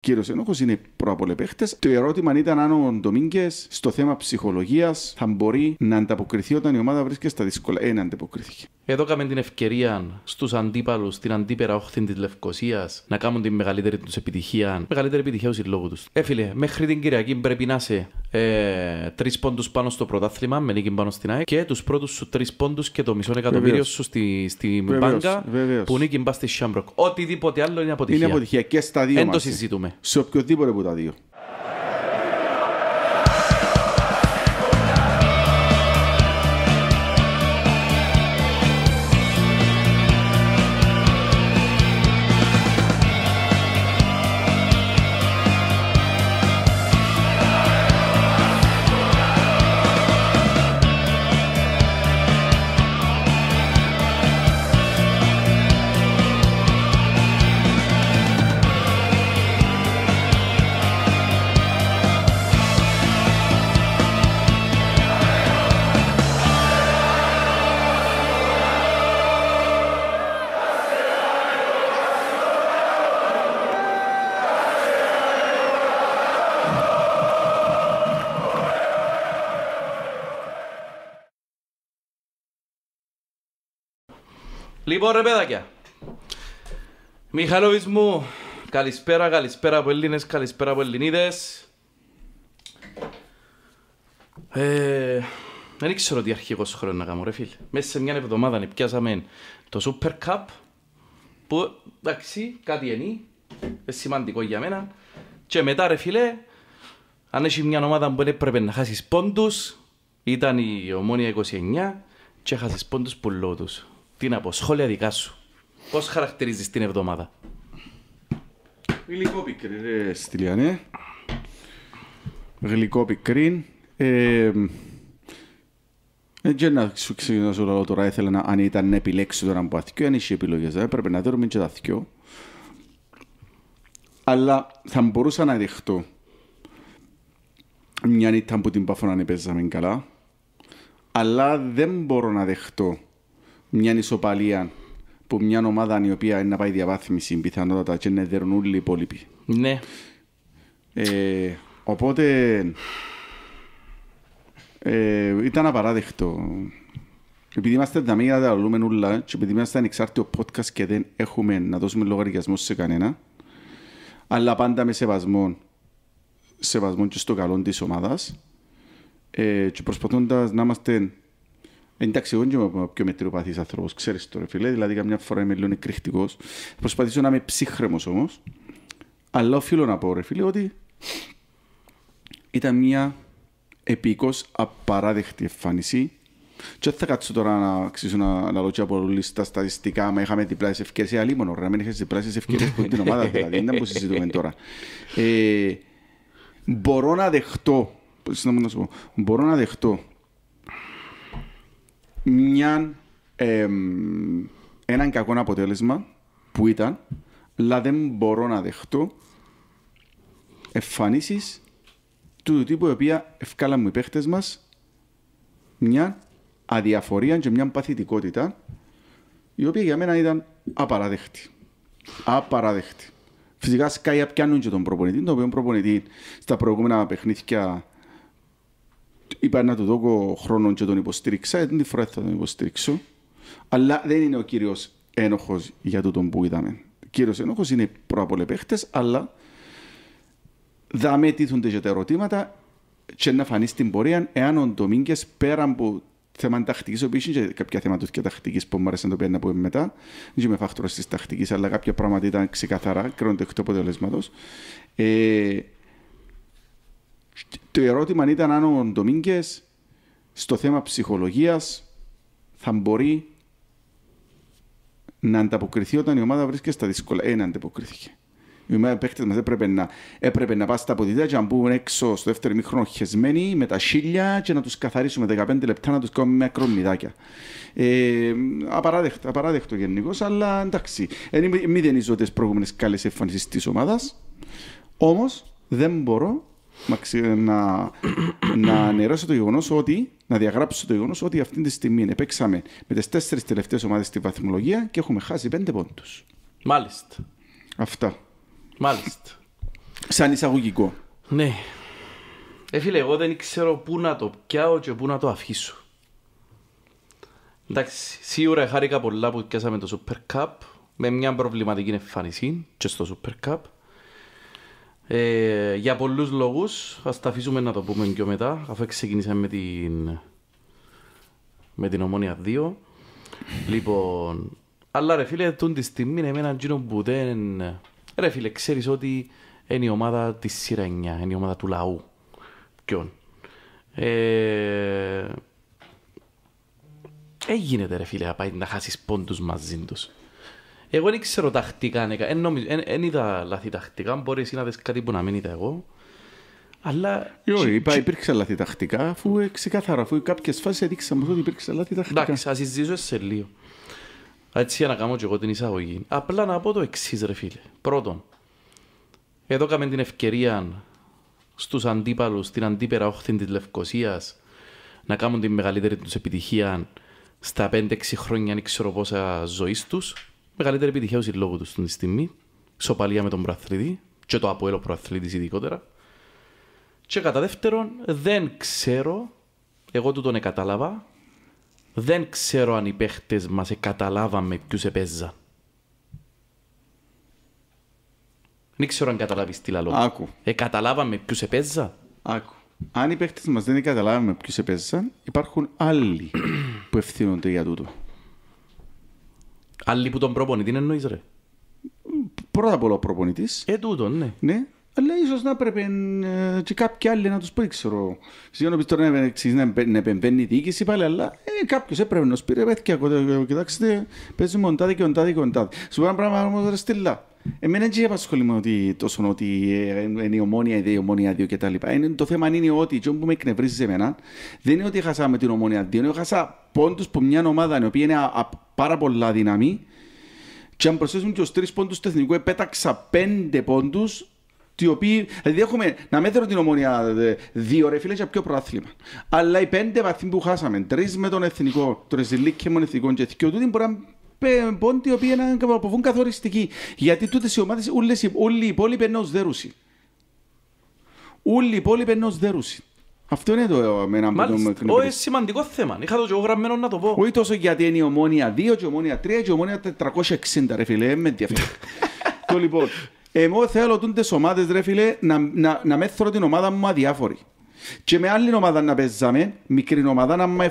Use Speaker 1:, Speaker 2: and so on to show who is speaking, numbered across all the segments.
Speaker 1: κύριος Ενόχος είναι προαπολεπέχτε. Το ερώτημα ήταν αν ο Ντομίνγκες στο θέμα ψυχολογίας θα μπορεί να ανταποκριθεί όταν η ομάδα βρίσκεται στα δύσκολα. Ένα ε, ανταποκρίθηκε.
Speaker 2: Έδωκαμε την ευκαιρία στους αντίπαλους στην αντίπερα όχθη της Λευκοσίας να κάνουν τη μεγαλύτερη τους επιτυχία. Μεγαλύτερη επιτυχία ο συλλόγου του. Έφυλε, ε, μέχρι την Κυριακή πρέπει να είσαι ε, τρεις πόντους πάνω στο πρωτάθλημα με νίκη πάνω στην ΑΕΚ και τους πρώτους σου τρεις πόντους και το μισό εκατομμύριο σου στη, στη μπάνκα που νίκη μπας στη Σιάμπροκ. Οτιδήποτε άλλο είναι αποτυχία. Είναι αποτυχία και στα δύο. μας, το ε. συζητούμε. Σε
Speaker 1: οποιοδήποτε από τα δύο.
Speaker 2: Λοιπόν ρε παιδάκια. Μιχαλόβης μου, καλησπέρα, καλησπέρα από Ελλήνες, καλησπέρα από Ελληνίδες. Ε, δεν ήξερα τι αρχικός χρόνο να κάνω ρε φίλε. Μέσα σε μια εβδομάδα πιάσαμε το Super Cup που εντάξει κάτι ενή, σημαντικό για μένα. Και μετά ρε φίλε, αν έχει μια ομάδα που έπρεπε να χάσεις πόντους, ήταν η Ομόνια 29 και χάσεις πόντους που λόγω τους. Τι να πω, σχόλια δικά σου. Πώς χαρακτηρίζεις την εβδομάδα,
Speaker 1: Γλυκό πικρή, ρε Στυλιανέ. Γλυκό πικρή. Ε, δεν να σου ξεκινήσω τώρα, τώρα ήθελα να, αν ήταν να επιλέξει τώρα από αθικιό, αν είχε επιλογές, δεν έπρεπε να δούμε και τα Αλλά θα μπορούσα να δεχτώ μια νύχτα που την Παφώνα να παίζαμε καλά, αλλά δεν μπορώ να δεχτώ μια ισοπαλία που μια ομάδα η οποία είναι να πάει διαβάθμιση πιθανότατα και να δερνούν όλοι οι υπόλοιποι. Ναι. Ε, οπότε ε, ήταν απαράδεκτο. Επειδή είμαστε τα μία τα λούμε νουλά και επειδή είμαστε ανεξάρτητο podcast και δεν έχουμε να δώσουμε λογαριασμό σε κανένα αλλά πάντα με σεβασμό σεβασμό και στο καλό της ομάδας ε, και προσπαθώντας να είμαστε Εντάξει, εγώ είμαι πιο μετριοπαθής άνθρωπος, ξέρεις το ρε φίλε, δηλαδή καμιά φορά είμαι λίγο εκρηκτικός. Προσπαθήσω να είμαι ψύχρεμος όμως. αλλά οφείλω να πω ρε φίλε ότι ήταν μια επίκω απαράδεκτη εμφάνιση και θα κάτσω τώρα να αξίζω να, να λόγω από τα στατιστικά μα είχαμε διπλάσιες ευκαιρίες, αλλά μόνο ρε, μην είχες διπλάσιες ευκαιρίες από την ομάδα δηλαδή, δεν ήταν που συζητούμε τώρα. Ε, μπορώ να δεχτώ, μπορώ να δεχτώ μια, ε, έναν κακό αποτέλεσμα που ήταν, αλλά δεν μπορώ να δεχτώ εμφανίσεις του τύπου η οποία ευκάλαμε οι παίχτες μας μια αδιαφορία και μια παθητικότητα η οποία για μένα ήταν απαραδέχτη. Απαραδεκτή. Φυσικά σκάει απ' και τον προπονητή, τον οποίο προπονητή στα προηγούμενα παιχνίδια είπα να του δώσω χρόνο και τον υποστήριξα, δεν τη φορά θα τον υποστήριξω. Αλλά δεν είναι ο κύριος ένοχος για τούτον που είδαμε. Κύριος ένοχος είναι παίχτε, αλλά με τίθονται για τα ερωτήματα και να φανεί στην πορεία εάν ο Ντομίνγκες πέρα από θέμα τακτικής, ο και κάποια θέματα και τακτικής που μου άρεσε να το πέρα να πούμε μετά. Δεν είμαι φάκτορας της τακτικής, αλλά κάποια πράγματα ήταν ξεκαθαρά, κρίνονται εκτός αποτελέσματος. Ε, το ερώτημα ήταν αν ο Ντομίνγκες στο θέμα ψυχολογίας θα μπορεί να ανταποκριθεί όταν η ομάδα βρίσκεται στα δύσκολα. Ένα ε, ανταποκρίθηκε. Οι παίχτες μας έπρεπε να, έπρεπε να πάει στα ποδητά και να μπουν έξω στο δεύτερο μήχρονο χεσμένοι με τα σίλια και να τους καθαρίσουμε 15 λεπτά να τους κάνουμε με ακρομιδάκια. Ε, απαράδεκτο, απαράδεκτο γενικώς, αλλά εντάξει. Είναι μηδενίζω τις προηγούμενες καλές εμφανίσεις της ομάδας. Όμως, δεν μπορώ να, να το γεγονός ότι, να διαγράψω το γεγονός ότι αυτή τη στιγμή επέξαμε με τις τέσσερις τελευταίες ομάδες στη βαθμολογία και έχουμε χάσει πέντε πόντους. Μάλιστα. Αυτά. Μάλιστα. Σαν εισαγωγικό.
Speaker 2: Ναι. Ε, εγώ δεν ξέρω πού να το πιάω και πού να το αφήσω. Εντάξει, σίγουρα χάρηκα πολλά που πιάσαμε το Super Cup με μια προβληματική εμφάνιση και στο Super Cup. Ε, για πολλούς λόγους, ας τα αφήσουμε να το πούμε και μετά, αφού ξεκινήσαμε με την, με την Ομόνια 2. Λοιπόν, αλλά ρε φίλε, τούν τη στιγμή είναι με έναν τζίνο που δεν... Ρε φίλε, ξέρεις ότι είναι η ομάδα της σειρά 9, είναι η ομάδα του λαού. Ποιον. Ε... ρε φίλε, να πάει να χάσεις πόντους μαζί τους. Εγώ δεν ξέρω τακτικά, δεν ναι, είδα λάθη τακτικά, μπορεί εσύ να δεις κάτι που να μην είδα εγώ.
Speaker 1: Αλλά... Ε, όχι, είπα υπήρξε λάθη τακτικά, αφού ε, ξεκάθαρα,
Speaker 2: αφού κάποιες φάσεις έδειξαμε ότι υπήρξε λάθη τακτικά. Εντάξει, ας συζητήσω σε λίγο. Έτσι για να κάνω και εγώ την εισαγωγή. Απλά να πω το εξής, ρε φίλε. Πρώτον, εδώ κάμε την ευκαιρία στους αντίπαλους, στην αντίπερα όχθη της Λευκοσίας, να κάνουν τη μεγαλύτερη τους επιτυχία στα 5-6 χρόνια, αν ξέρω πόσα ζωής τους. Μεγαλύτερη επιτυχία του συλλόγου τους στην στιγμή. Σοπαλία με τον προαθλητή και το αποέλο προαθλητή ειδικότερα. Και κατά δεύτερον, δεν ξέρω, εγώ του τον εκατάλαβα, δεν ξέρω αν οι παίχτες μας εκαταλάβαν με ποιους επέζα. Δεν ξέρω αν καταλάβεις τι λαλό. Άκου. Εκαταλάβαν με ποιους επέζα. Άκου.
Speaker 1: Αν οι παίχτες μας δεν καταλάβαμε με ποιου παίζα, υπάρχουν άλλοι που ευθύνονται για τούτο.
Speaker 2: Άλλοι που τον προπονητή εννοείς ρε.
Speaker 1: Πρώτα απ' όλα ο προπονητής. Ε, τούτο, ναι. Ναι, αλλά ίσως να πρέπει ε, και κάποιοι άλλοι να τους πει, ξέρω. Συγγνώμη, πεις τώρα να επεμβαίνει η διοίκηση πάλι, αλλά ε, κάποιος έπρεπε να σου πει: Ρε, παιδιά, κοιτάξτε, παίζει μοντάδι και οντάδι και οντάδι. Σου πάνε πράγμα όμως ρε στυλά. Εμένα δεν απασχολεί με ότι τόσο ότι ε, είναι η ομόνια ή η ομόνια 2 κτλ. το θέμα είναι ότι αυτό που με εκνευρίζεις σε εμένα δεν είναι ότι με την ομόνια 2, είναι ότι χάσα πόντους που μια ομάδα η οποία είναι πάρα πολλά δύναμη. Και αν προσθέσουμε και τους τρεις πόντους του εθνικού, επέταξα πέντε πόντους δηλαδή έχουμε να μέτρω την ομονία δύο ρε φίλε για πιο προάθλημα. Αλλά οι πέντε βαθμοί που χάσαμε, τρεις με τον εθνικό, τον Εζηλίκ και τον εθνικό και εθνικό, τούτοι μπορεί να πόντι οι οποίοι είναι αποβούν καθοριστικοί. Γιατί τούτες οι ομάδες, όλοι οι υπόλοιποι ενός δέρουση. Όλοι οι υπόλοιποι ενός δέρουση. Αυτό είναι το ε, ένα μου. το... όχι σημαντικό θέμα. Είχα το γραμμένο να το πω. Όχι τόσο γιατί είναι η ομόνια 2, η ομόνια 3, και η ομόνια 460, ρε φίλε. Ε, με ενδιαφέρει. λοιπόν. Εγώ θέλω τούντες ομάδες, ρε φίλε, να, να, να μέθω την ομάδα μου αδιάφορη. Και με άλλη ομάδα να παίζαμε, μικρή ομάδα, να άμα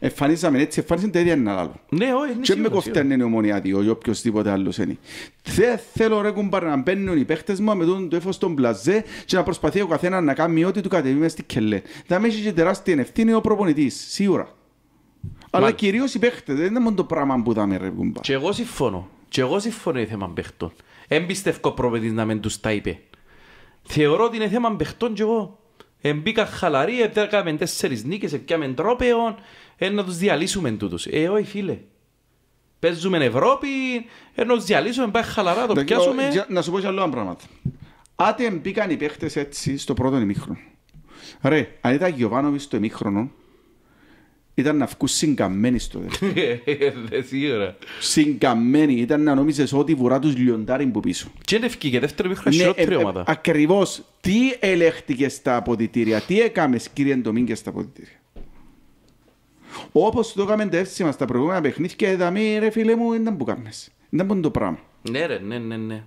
Speaker 1: εμφανίζαμε έτσι, εμφανίζαμε τα ίδια ένα άλλο. Ναι, όχι, είναι σίγουρο. Και με κοφτάνε είναι νεομονιάτη δύο ή οποιοςδήποτε άλλος είναι. Δεν θέλω ρε κουμπάρ να μπαίνουν οι παίχτες μου με τον το έφος των πλαζέ και να προσπαθεί ο καθένας να κάνει ό,τι του κατεβεί μες στη κελέ. Θα με έχει και τεράστια
Speaker 2: ευθύνη ο προπονητής, σίγουρα. Αλλά κυρίως οι παίχτες, δεν είναι μόνο το πράγμα που δάμε ρε κουμπάρ. Και εγώ συμφωνώ. Και εγώ συμφωνώ η θέμα παίχτων. Εμπιστευκό προπονητής να μην τους τα είπε. Θεωρώ ότι είναι θέμα παιχτών κι εγώ. Εμπήκα χαλαρή, ε, έπαιρκαμε τέσσερις νίκες, έπαιρναμε ε, τρόπεων, ε, να τους διαλύσουμε τούτους. Ε, όχι φίλε. Παίζουμε Ευρώπη, ε, να τους διαλύσουμε, πάει χαλαρά, το πιάσουμε. Να σου πω και άλλο ένα πράγμα.
Speaker 1: Άτε εμπήκαν οι παίχτες έτσι στο πρώτο ημίχρονο. Ρε, αν ήταν Γιωβάνοβης στο ημίχρονο, ήταν να βγουν συγκαμμένοι στο δεύτερο.
Speaker 2: Ε, ε,
Speaker 1: συγκαμμένοι. Ήταν να νόμιζες ότι βουρά τους λιοντάρι που πίσω.
Speaker 2: Και δεν και δεύτερο μήχρο χειρότερη ναι, ε, ομάδα.
Speaker 1: Ακριβώς. Τι ελέγχτηκες στα αποδητήρια. Τι έκαμες κύριε Ντομίνγκε στα αποδητήρια. Όπως το έκαμε τεύση μας στα προηγούμενα παιχνίδια, και είδαμε ρε φίλε μου, ήταν που κάμες. Ήταν που το πράγμα.
Speaker 2: Ναι ρε, ναι, ναι, ναι.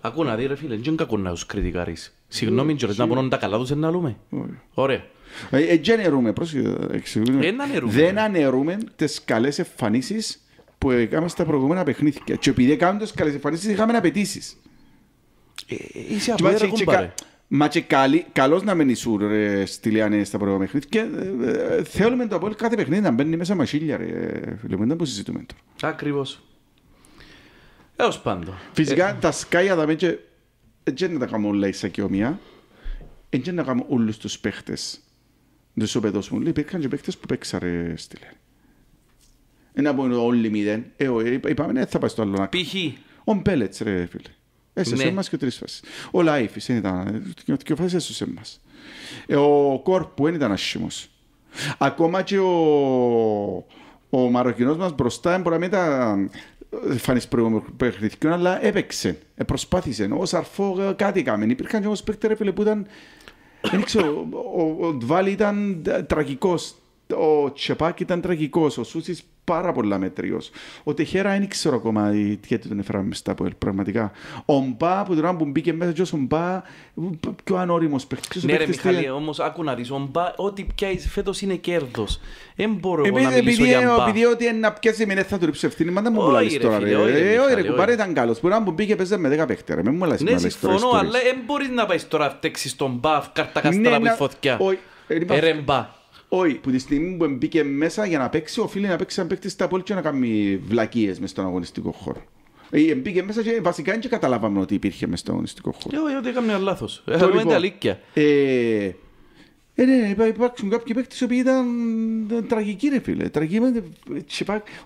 Speaker 2: Ακούω να δει ρε φίλε, δεν κακό να τους κριτικάρεις. Συγγνώμη, Τζορτ, να πούν τα καλά του, να λούμε. Ωραία. Ε, ε, δεν
Speaker 1: ανερούμε, Δεν ανερούμε τις καλές εμφανίσεις που έκαναμε στα προηγούμενα παιχνίδια. Και επειδή έκαναμε τις καλές εμφανίσεις είχαμε απαιτήσεις. Ε, είσαι απαιτήσεις, κομπάρε. Μα και καλώς να μείνει σουρ στη Λιάννη στα προηγούμενα παιχνίδια. Θέλουμε το απόλυτο κάθε παιχνίδι να μπαίνει μέσα μασίλια. Φίλε μου, δεν που συζητούμε
Speaker 2: τώρα. Ακριβώς. Έως πάντο. Φυσικά
Speaker 1: τα σκάια τα μέτια δεν ε, τα κάνουμε όλα ίσα και ομοιά. Δεν ε, να κάνουμε όλους τους παίχτες. Δεν σου παιδός μου λέει, υπήρχαν και παίχτες που παίξαρε στη λέει. Ένα από είναι όλοι μηδέν. Ε, ο, είπαμε, ναι, θα πάει στο άλλο να Π.χ. Ο Μπέλετς ρε φίλε. Έσαι εμάς και τρεις φάσεις. Ο Λάιφης δεν ήταν, και ο φάσεις σε εμάς. Ε, ο Κόρπου δεν ήταν ασχήμος. Ακόμα και ο, ο Μαροκινός μας μπροστά μπορεί να μην ήταν φάνης προηγούμενο αλλά έπαιξε, ε, προσπάθησε. Ο Σαρφό ε, κάτι έκαμε. Υπήρχαν και όμως παίκτες που ήταν... Δεν ξέρω, ο Ντβάλι ήταν ε, τραγικός ο Τσεπάκ ήταν τραγικός, ο Σούσης πάρα πολλά μετριό. Ο Τεχέρα δεν ξέρω ακόμα γιατί τον έφεραμε στα ΠΟΕΛ, πραγματικά. Ο Μπα που τώρα που μπήκε μέσα, ναι, ο Μπα, πιο ανώριμος παίχτη. Ναι, ρε Μιχαλή,
Speaker 2: όμως άκου να δεις. Ο Μπα, ό,τι πιάει φέτος είναι κέρδος. Δεν μπορώ να μιλήσω για Μπα. Επειδή ότι να πιάσει με θα του ρίψει ευθύνη, μα
Speaker 1: δεν μου μιλάει τώρα. Όχι, ρε ε, κουμπάρε ήταν καλός. Που να μου μπήκε παίζει με 10 παίχτε. Μην μου μιλάει Ναι, συμφωνώ, αλλά δεν
Speaker 2: μπορείς να πάει τώρα φταίξεις τον Μπα, καρτακαστρά ναι, με φωτιά. Ερεμπά. Λοιπόν, ε,
Speaker 1: όχι, που τη στιγμή που μπήκε μέσα για να παίξει, οφείλει να παίξει να παίξει στα πόλη και να κάνει βλακίες μες στον αγωνιστικό χώρο. Ε, μπήκε μέσα και βασικά και καταλάβαμε ότι υπήρχε μέσα στον αγωνιστικό χώρο.
Speaker 2: Ε, όχι, ότι έκανε λάθο. Έχουμε λοιπόν, τα αλήθεια.
Speaker 1: Ε, ε ναι, υπάρχουν κάποιοι παίκτες που ήταν τραγικοί ρε φίλε. Τραγικοί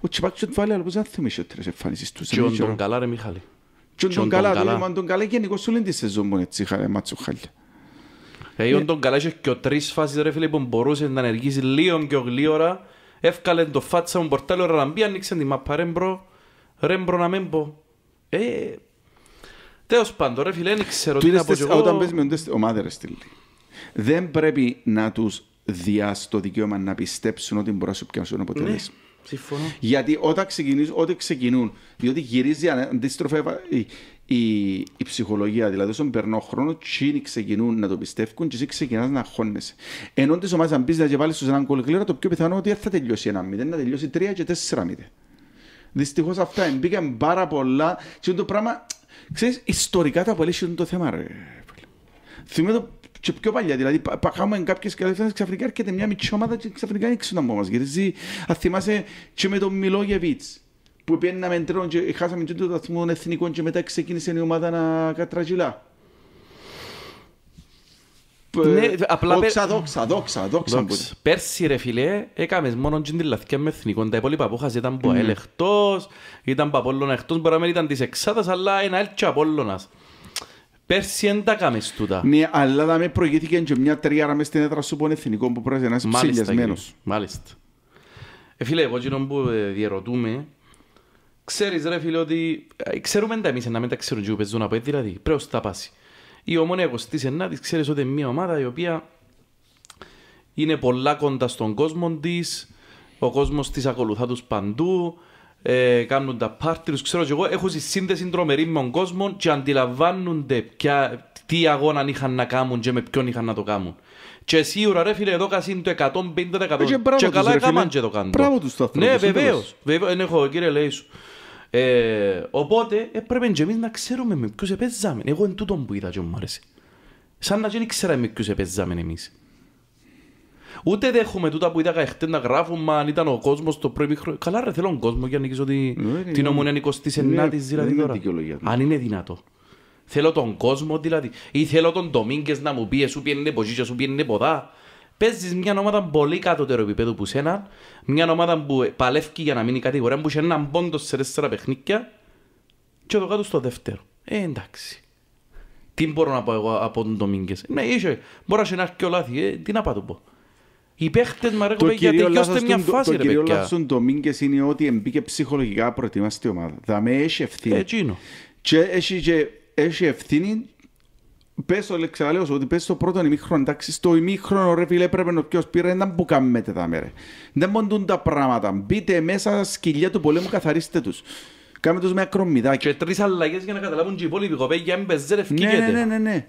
Speaker 1: ο Τσιπάκ του ο Τβάλε, αλλά πώς δεν
Speaker 2: θυμίσαι τρεις εμφανίσεις τους. Και τον καλά ρε Μιχάλη.
Speaker 1: Και τον καλά, τον καλά γενικός σου λένε τη σεζόν μόνο έτσι είχα μάτσο χάλια.
Speaker 2: Δηλαδή, ο τον καλά και ο τρεις φάσεις ρε φίλε που μπορούσες να ενεργήσεις λίγο και γλύωρα. Εύκαλε το φάτσα μου να ραλαμπή, ανοίξε την μαπα ρε μπρο να μην πω. Ε, Τέλος πάντων ρε φίλε, δεν ξέρω τι να πω εγώ. Όταν πες με
Speaker 1: οντές ομάδες ρε στείλει. Δεν πρέπει να τους διάς το δικαίωμα να πιστέψουν ότι μπορούν να σου πιάσουν αποτελέσμα. Ναι. Συμφωνώ. Γιατί όταν ξεκινούν, ξεκινούν, διότι γυρίζει αντίστροφα ε, η, η ψυχολογία. Δηλαδή, όσον περνώ χρόνο, τσίνοι ξεκινούν να το πιστεύουν και εσύ ξεκινάς να αγχώνεσαι. Ενώ τη ομάδα, αν πεις να βάλει τους έναν κολλήρα, το πιο πιθανό είναι ότι θα τελειώσει ένα μηδέν, να τελειώσει τρία και τέσσερα μηδέν. Δυστυχώς αυτά μπήκαν πάρα πολλά. Και το πράγμα, ξέρεις, ιστορικά τα πολύ το θέμα, ρε. Θυμίζω το και πιο παλιά, δηλαδή παχάμε κάποιες κατευθύνσεις ξαφνικά έρχεται μια μικρή ομάδα και ξαφνικά έξω μας Γιατί, Αν θυμάσαι και με τον Μιλόγεβιτς, που πιέναμε εντρών και χάσαμε και το δαθμό των εθνικών και μετά ξεκίνησε η ομάδα να κατραγυλά. Ναι, απλά... Δόξα, δόξα, δόξα, δόξα.
Speaker 2: Πέρσι ρε φίλε, έκαμες μόνο την λαθιά με εθνικών. Τα υπόλοιπα που χάσαμε ήταν που εκτός, ήταν από Απόλλωνα εκτός, μπορεί να μην ήταν της εξάδας, αλλά ένα ΑΕΛ από Απόλλωνας. Πέρσι δεν τα κάμες τούτα.
Speaker 1: Ναι, αλλά θα με προηγήθηκε και μια τριάρα μες στην έδρα σου που είναι εθνικό που πρέπει να είσαι ψηλιασμένος.
Speaker 2: Μάλιστα. Ε, φίλε, εγώ κοινό που ε, διερωτούμε, Ξέρεις ρε φίλε ότι ε, ξέρουμε τα εμείς να μην τα ξέρουν και παίζουν από έτσι δηλαδή πρέπει να τα πάσει. Η ομονία της ξέρεις ότι είναι μια ομάδα η οποία είναι πολλά κοντά στον κόσμο της, ο κόσμος της ακολουθά τους παντού, ε, κάνουν τα πάρτι τους Ξέρω και εγώ, έχω σύνδεση τρομερή με τον κόσμο και αντιλαμβάνονται ποια, τι αγώνα είχαν να κάνουν και με ποιον είχαν να το κάνουν. Και σίγουρα ρε φίλε εδώ κασίν το 150% ε, και, και καλά έκαναν και το κάνουν. Μπράβο τους αυτό Ναι βεβαίως, βεβαίως, έχω ε, ναι, κύριε λέει ε, οπότε ε, έπρεπε και εμείς να ξέρουμε με ποιους επέζαμε. Εγώ εν τούτον που είδα και μου άρεσε. Σαν να δεν ξέραμε με ποιους επέζαμε εμείς. Ούτε δέχομαι τούτα που είδα χτε να γράφουν, μα αν ήταν ο κόσμος το πρωί μικρό. Καλά, ρε, θέλω κόσμος για να νικήσω ναι, την ναι. ομονία 29η ναι, δηλαδή τώρα. Αν είναι δυνατό. Θέλω τον κόσμο δηλαδή. Ή θέλω τον Ντομίνγκες να μου πει, σου πιένε ποσίσια, σου πιένε ποδά παίζεις μια ομάδα πολύ κατώτερο επίπεδο που σένα, μια ομάδα που παλεύει για να μείνει κατηγορία, που έχει έναν πόντο σε τέσσερα παιχνίκια και το κάτω στο δεύτερο. Ε, εντάξει. Τι μπορώ να πω εγώ από τον Ντομίνγκες. Ναι, είσαι, μπορώ να είναι και λάθη, ε, τι να πάω πω. Οι παίχτες μα ρέκουν για τελειώστε μια φάση. Το, το κύριο λάθο
Speaker 1: του Ντομίνγκες είναι ότι μπήκε ψυχολογικά προετοιμαστή την ομάδα. Θα με έχει ευθύνη. Έτσι είναι. και, έχει ευθύνη Πες, ξαναλέω ότι πες στο πρώτο ημίχρονο, εντάξει, στο ημίχρονο ρε φίλε πρέπει να ποιος πήρε να μπουκαμέτε τα μέρε. Δεν μοντούν τα πράγματα. Μπείτε μέσα σκυλιά του πολέμου, καθαρίστε τους.
Speaker 2: Κάμε τους με ακρομιδάκι. Και τρεις αλλαγές για να καταλάβουν και οι υπόλοιποι κοπέγια, αν μπεζερευκήκεται. Ναι, ναι, ναι, ναι. ναι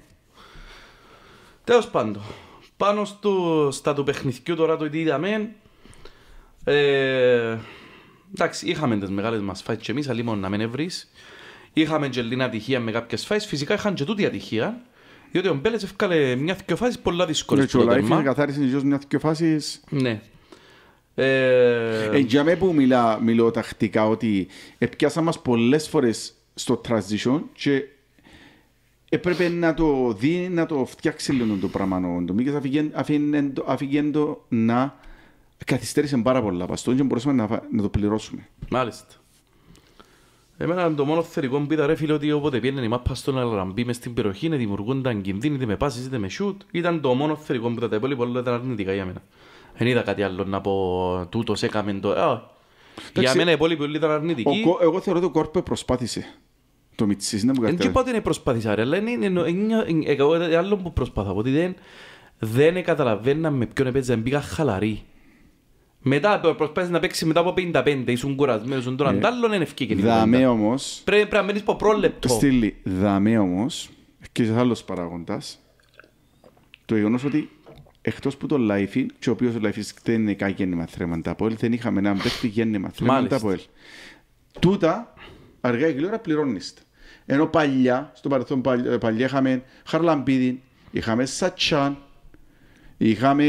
Speaker 2: Τέλος πάντων, πάνω στο, στα του παιχνιδιού τώρα το τι είδαμε, ε, εντάξει, είχαμε τις μεγάλες μας φάιτς και εμείς, αλλήμον να μην ευρύς. Είχαμε και ατυχία με κάποιες φάσεις. Φυσικά είχαν και τούτη ατυχία. Διότι ο Μπέλετ έφκαλε μια θυκιοφάση πολλά δύσκολη. Ναι, και ο Λάιφιν
Speaker 1: καθάρισε μια θυκιοφάση. Ναι. Ε, για μένα που μιλά, μιλώ τακτικά ότι έπιασα μας πολλές φορές στο transition και έπρεπε να το δει, να το φτιάξει λίγο το πράγμα. Το Μήκες αφηγέντο να καθυστέρησε πάρα πολλά. Παστόν και μπορούσαμε να, να το πληρώσουμε.
Speaker 2: Μάλιστα. Εμένα το μόνο θερικό που πήδα ρε φίλε ότι όποτε πήγαινε η μάπα στον Αλαραμπή μες στην περιοχή να δημιουργούνταν κινδύνοι είτε με πάσεις είτε με σιούτ ήταν το μόνο θερικό που είδα, τα υπόλοιπα όλα ήταν αρνητικά για μένα. Δεν είδα κάτι άλλο να πω τούτος έκαμε το... Α, για μένα οι υπόλοιποι όλοι ήταν αρνητικοί. εγώ θεωρώ ότι ο Κόρπε προσπάθησε. Το Μιτσίς να μου καταλάβει. Δεν και ότι είναι προσπάθησα ρε, αλλά είναι ε, άλλο που προσπάθω ότι δεν, δεν καταλαβαίνα με ποιον επέτζα, μπήκα χαλαρή. Μετά προσπάθησε να παίξεις μετά από 55, ήσουν κουρασμένος, ήσουν τώρα ε, αντάλλον, είναι ευκήκε. Δαμέ όμως... Πρέπει να μένεις από πρόλεπτο. Στήλη,
Speaker 1: δαμέ όμως, και σε άλλος παράγοντας, το γεγονός ότι εκτός που το Λάιφιν, και ο οποίος ο Λάιφιν δεν είναι καν γέννημα θρέμαντα από ελ, δεν είχαμε έναν παίκτη γέννημα θρέμαντα από ελ. Τούτα, αργά ή γλύωρα πληρώνεστε. Ενώ παλιά, στο παρελθόν ε, παλιά, είχαμε Χαρλαμπίδη, είχαμε Σατσάν, είχαμε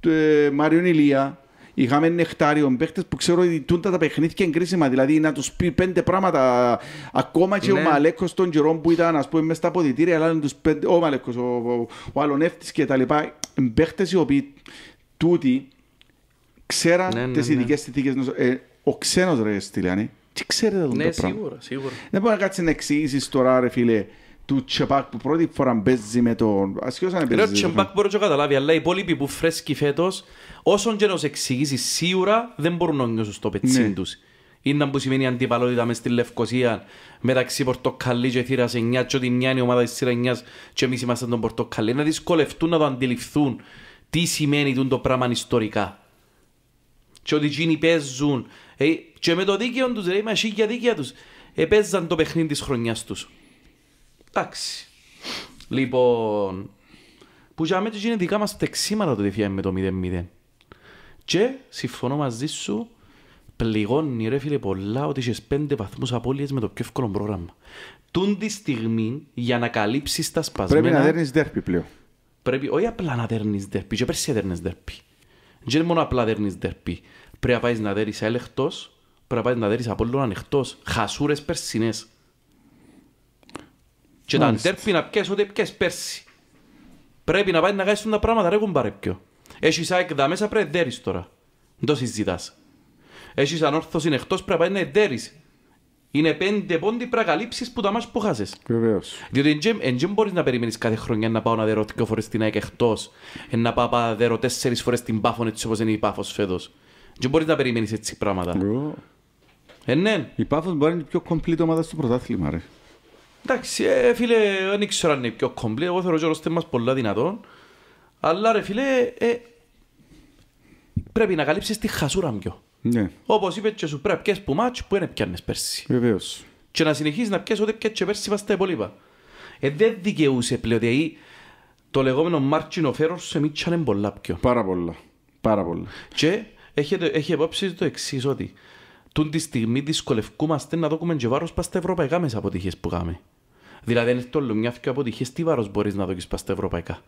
Speaker 1: ε, Μάριον Ηλία, Είχαμε νεκτάριον παίχτες που ξέρω ότι τούντα τα παιχνίδια είναι κρίσιμα. Δηλαδή να τους πει πέντε πράγματα. Ακόμα και ναι. ο Μαλέκο των καιρών που ήταν, ας πούμε, μέσα στα αποδητήρια, αλλά τους πέντε, ο Μαλέκος, ο, ο, ο Αλονεύτη λοιπά. Παίχτες οι οποίοι τούτοι ξέραν ναι, ναι, θετικές ναι. ειδικές Ε, ο ξένος ρε, Στυλιανή. Τι ξέρετε τον ναι, το σίγουρα, πράγμα. Σίγουρα. Δεν μπορεί να κάτσεις να εξηγήσεις τώρα, ρε φίλε, του Τσεπάκ που πρώτη φορά μπέζει με τον. Ασχέω αν μπέζει. Ρε, ο Τσεπάκ
Speaker 2: μπορεί να το καταλάβει, αλλά οι υπόλοιποι που φρέσκει φέτος Όσον και να τους εξηγήσει, σίγουρα δεν μπορούν να νιώσουν στο πετσί ναι. τους. Ήταν που σημαίνει αντιπαλότητα μες στη Λευκοσία μεταξύ Πορτοκαλί και Θήρα 9 και ότι μια είναι η ομάδα της Θήρα 9 και εμείς είμαστε τον Πορτοκαλί. Να δυσκολευτούν να το αντιληφθούν τι σημαίνει το πράγμα ιστορικά. Και ότι εκείνοι παίζουν ε, και με το δίκαιο τους, ρε, με ασύγκια δίκαια τους, επέζαν το παιχνίδι της χρονιάς τους. Εντάξει. Λοιπόν, που για μένα είναι δικά μας τεξίματα το τεφιάμε με το 0-0. Και συμφωνώ μαζί σου, πληγώνει ρε φίλε πολλά ότι είσαι πέντε βαθμούς απώλειες με το πιο εύκολο πρόγραμμα. Τούν τη στιγμή για να καλύψεις τα σπασμένα... Πρέπει να δέρνεις δέρπι πλέον. Πρέπει όχι απλά να δέρνεις δέρπι, και πέρσι δέρνεις δέρπι. Δεν είναι μόνο απλά δέρνεις δέρπι. Πρέπει να πάεις να δέρεις έλεγχτος, πρέπει να πάεις να δέρεις απόλυτον ανοιχτός. Χασούρες περσινές. Και τα δέρπι να πιέσαι ό,τι πιέσαι πέρσι. Πρέπει να πάεις να κάνεις τα πράγματα ρε κουμπάρε πιο. Έχεις ΑΕΚ δα μέσα πρέπει να είναι τώρα. Δεν το συζητάς. Έχεις ανόρθωση εκτός πρέπει να εδέρει. Είναι πέντε πόντι πρέπει που τα μάτια που χάσει. Βεβαίως. Διότι δεν μπορείς να περιμένεις κάθε χρονιά να πάω να δέρω δύο φορές την ΑΕΚ εκτός, να πάω να δέρω τέσσερις φορές την πάφο έτσι όπως είναι η πάφος φέτος. Δεν μπορείς να περιμένεις έτσι πράγματα. Ε, ναι. Η πάφος μπορεί να είναι η πιο complete ομάδα στο πρωτάθλημα, ρε. Εντάξει, ε, φίλε, δεν ξέρω αν είναι πιο κομπλή. Εγώ θεωρώ ότι ο μας πολλά δυνατόν. Αλλά ρε φίλε, ε, πρέπει να καλύψεις τη χασούρα μου. Ναι. Όπως είπε και σου πρέπει να πιέσεις που μάτς που είναι πιάνες πέρσι. Βεβαίως. Και να συνεχίσεις να πιέσεις ό,τι πιέσεις και πέρσι πας τα υπόλοιπα. Ε, δεν δικαιούσε πλέον. Δηλαδή, το λεγόμενο margin of error σε μίτσανε πολλά πιο. Πάρα πολλά. Πάρα πολλά. Και έχει, έχει υπόψη το εξής ότι τούν τη στιγμή δυσκολευκούμαστε να δούμε και βάρος πας στα ευρωπαϊκά μέσα αποτυχίες που κάνουμε. Δηλαδή, αν έρθει όλο μια αποτυχίες, τι βάρος μπορείς να δοκίσεις στα ευρωπαϊκά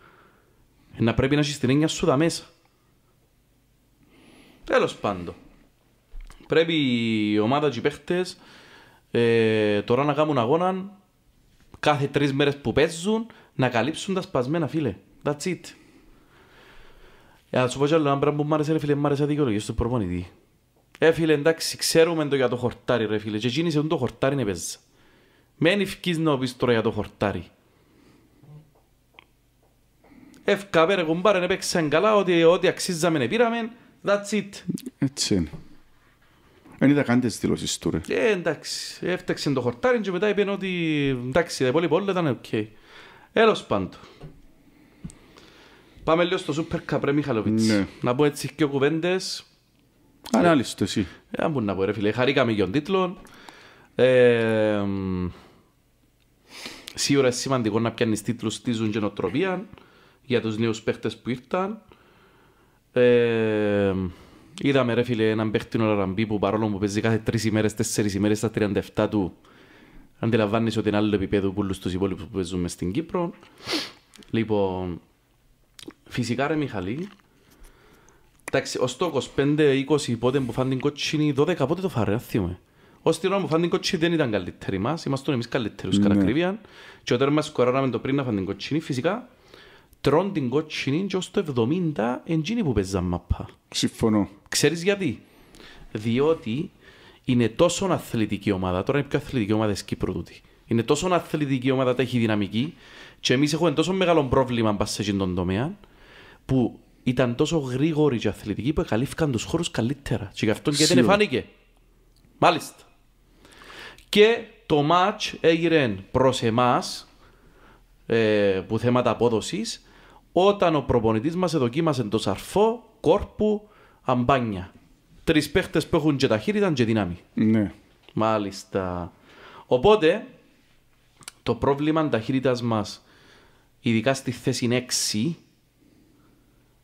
Speaker 2: να πρέπει να έχεις την έννοια σου τα μέσα. Τέλος πάντων. Πρέπει η ομάδα και οι παίχτες ε, τώρα να κάνουν αγώνα κάθε τρεις μέρες που παίζουν να καλύψουν τα σπασμένα φίλε. That's it. Για ε, να σου πω κι άλλο ένα πράγμα που μου άρεσε ρε φίλε, μου άρεσε αδικαιολογίες στο προπονητή. Ε φίλε εντάξει ξέρουμε το για το χορτάρι ρε φίλε και εκείνησε το χορτάρι να παίζει. Μένει φκείς να τώρα για το χορτάρι. Εύκα πέρα κουμπάρεν, ναι, έπαιξαν καλά, ότι ό,τι αξίζαμε ναι, πήραμε, that's it.
Speaker 1: Έτσι είναι. Δεν είδα καν τις δηλώσεις του ρε.
Speaker 2: Ε, εντάξει, έφταξε το χορτάρι και μετά είπαν ότι εντάξει, τα υπόλοιπα όλα ήταν οκ. Okay. Έλος πάντου. Πάμε λίγο στο Super Cup ρε Μιχαλοβίτς. Ναι. Να πω έτσι και ο κουβέντες. Ανάλυστο εσύ. Ε, αν να πω ρε φίλε, χαρήκαμε και τον τίτλο. Ε, σίγουρα είναι σημαντικό να πιάνεις τίτλους στη ζουν και νοτροπία για τους νέους παίχτες που ήρθαν. Ε, είδαμε ρε φίλε έναν παίχτη ο Ραμπή που παρόλο που παίζει κάθε τρεις ημέρες, τέσσερις ημέρες στα 37 του αντιλαμβάνεις ότι είναι άλλο επίπεδο που τους υπόλοιπους που παίζουμε στην Κύπρο. Λοιπόν, φυσικά ρε Μιχαλή, εντάξει, ως το 25-20 πότε που φάνε την κότσινη, 12 πότε το φάρε, θυμούμε. Ως την ώρα που φάνε την κότσινη δεν ήταν καλύτεροι μας, είμαστε εμείς καλύτερους ναι. κατά και όταν μας κοράραμε το πριν να φάνε την κότσινη, φυσικά τρών την κότσινη και ως το 70 εντζίνη που παίζαν μαπά. Συμφωνώ. Ξέρεις γιατί. Διότι είναι τόσο αθλητική ομάδα, τώρα είναι πιο αθλητική ομάδα της Κύπρου τούτη. Είναι τόσο αθλητική ομάδα, τα έχει δυναμική και εμείς έχουμε τόσο μεγάλο πρόβλημα πας σε τον τομέα που ήταν τόσο γρήγοροι και αθλητικοί που εκαλύφθηκαν τους χώρους καλύτερα και γι' αυτόν και δεν εφάνηκε. Μάλιστα. Και το μάτς έγινε προς εμάς ε, που θέματα απόδοσης όταν ο προπονητής μας εδοκίμασε το σαρφό, κόρπου, αμπάνια. Τρεις παίχτες που έχουν και ταχύτητα και δύναμη. Ναι. Μάλιστα. Οπότε, το πρόβλημα ταχύτητας μας, ειδικά στη θέση 6,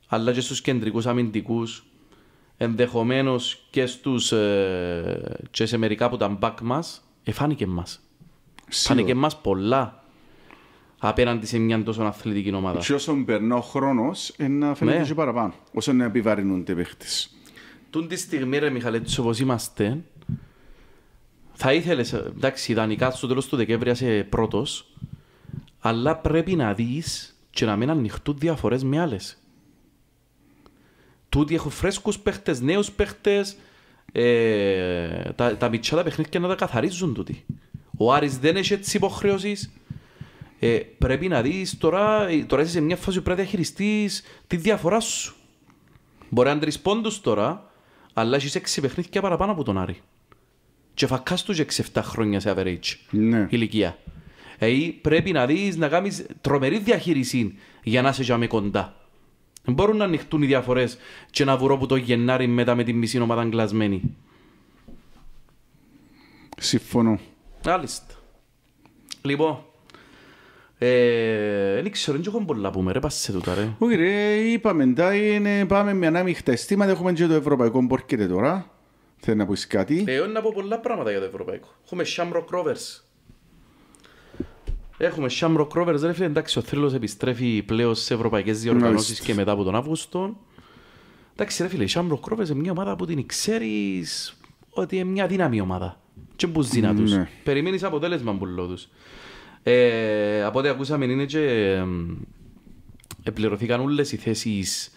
Speaker 2: αλλά και στους κεντρικούς αμυντικούς, ενδεχομένως και, στους, ε, σε μερικά από τα μπακ μας, εφάνηκε μας. Φάνηκε μας πολλά απέναντι σε μια τόσο αθλητική ομάδα. Και
Speaker 1: όσο περνά ο χρόνος, να φαίνεται ναι. και
Speaker 2: παραπάνω. Όσο να επιβαρύνονται παίχτες. Τούν τη στιγμή, ρε Μιχαλέτη, όπως είμαστε, θα ήθελες, εντάξει, ιδανικά στο τέλος του Δεκέμβρη είσαι πρώτος, αλλά πρέπει να δεις και να μην ανοιχτούν διαφορές με άλλες. Τούτοι έχουν φρέσκους παίχτες, νέους παίχτες. Ε, τα, τα μητσά τα παιχνίδια να τα καθαρίζουν τούτοι. Ο Άρης δεν έχει έτσι υποχρεώσεις ε, πρέπει να δεις τώρα, ε, τώρα είσαι σε μια φάση που πρέπει να διαχειριστείς τη διαφορά σου. Μπορεί να τρεις πόντους τώρα, αλλά έχεις έξι παιχνίδια παραπάνω από τον Άρη. Και φακάς τους εξι 6-7 χρόνια σε average ναι. ηλικία. Ε, πρέπει να δεις να κάνεις τρομερή διαχείριση για να είσαι για με κοντά. μπορούν να ανοιχτούν οι διαφορές και να βουρώ που το Γενάρη μετά με τη μισή ομάδα αγκλασμένη. Συμφωνώ. Άλιστα. Λοιπόν, ε, δεν ξέρω, δεν έχω πολλά πούμε, ρε, πάσε τούτα ρε. Όχι ρε,
Speaker 1: είπαμε, πάμε με ανάμειχτα αισθήματα, έχουμε και το ευρωπαϊκό μπορκέτε τώρα. Θέλεις να πεις κάτι. Εγώ
Speaker 2: να πω πολλά πράγματα για το ευρωπαϊκό. Έχουμε Shamrock Rovers. Έχουμε Shamrock Rovers, ρε φίλε, εντάξει, ο θρύλος επιστρέφει πλέον σε ευρωπαϊκές διοργανώσεις και μετά από τον Αύγουστο. Εντάξει ρε φίλε, Shamrock Rovers είναι μια ομάδα που την ξέρεις ότι είναι μια δύναμη ομάδα. Και μπούς ναι. τους. Περιμένεις αποτέλεσμα που τους. Ε, από ό,τι ακούσαμε είναι και επληρωθήκαν όλες οι θέσεις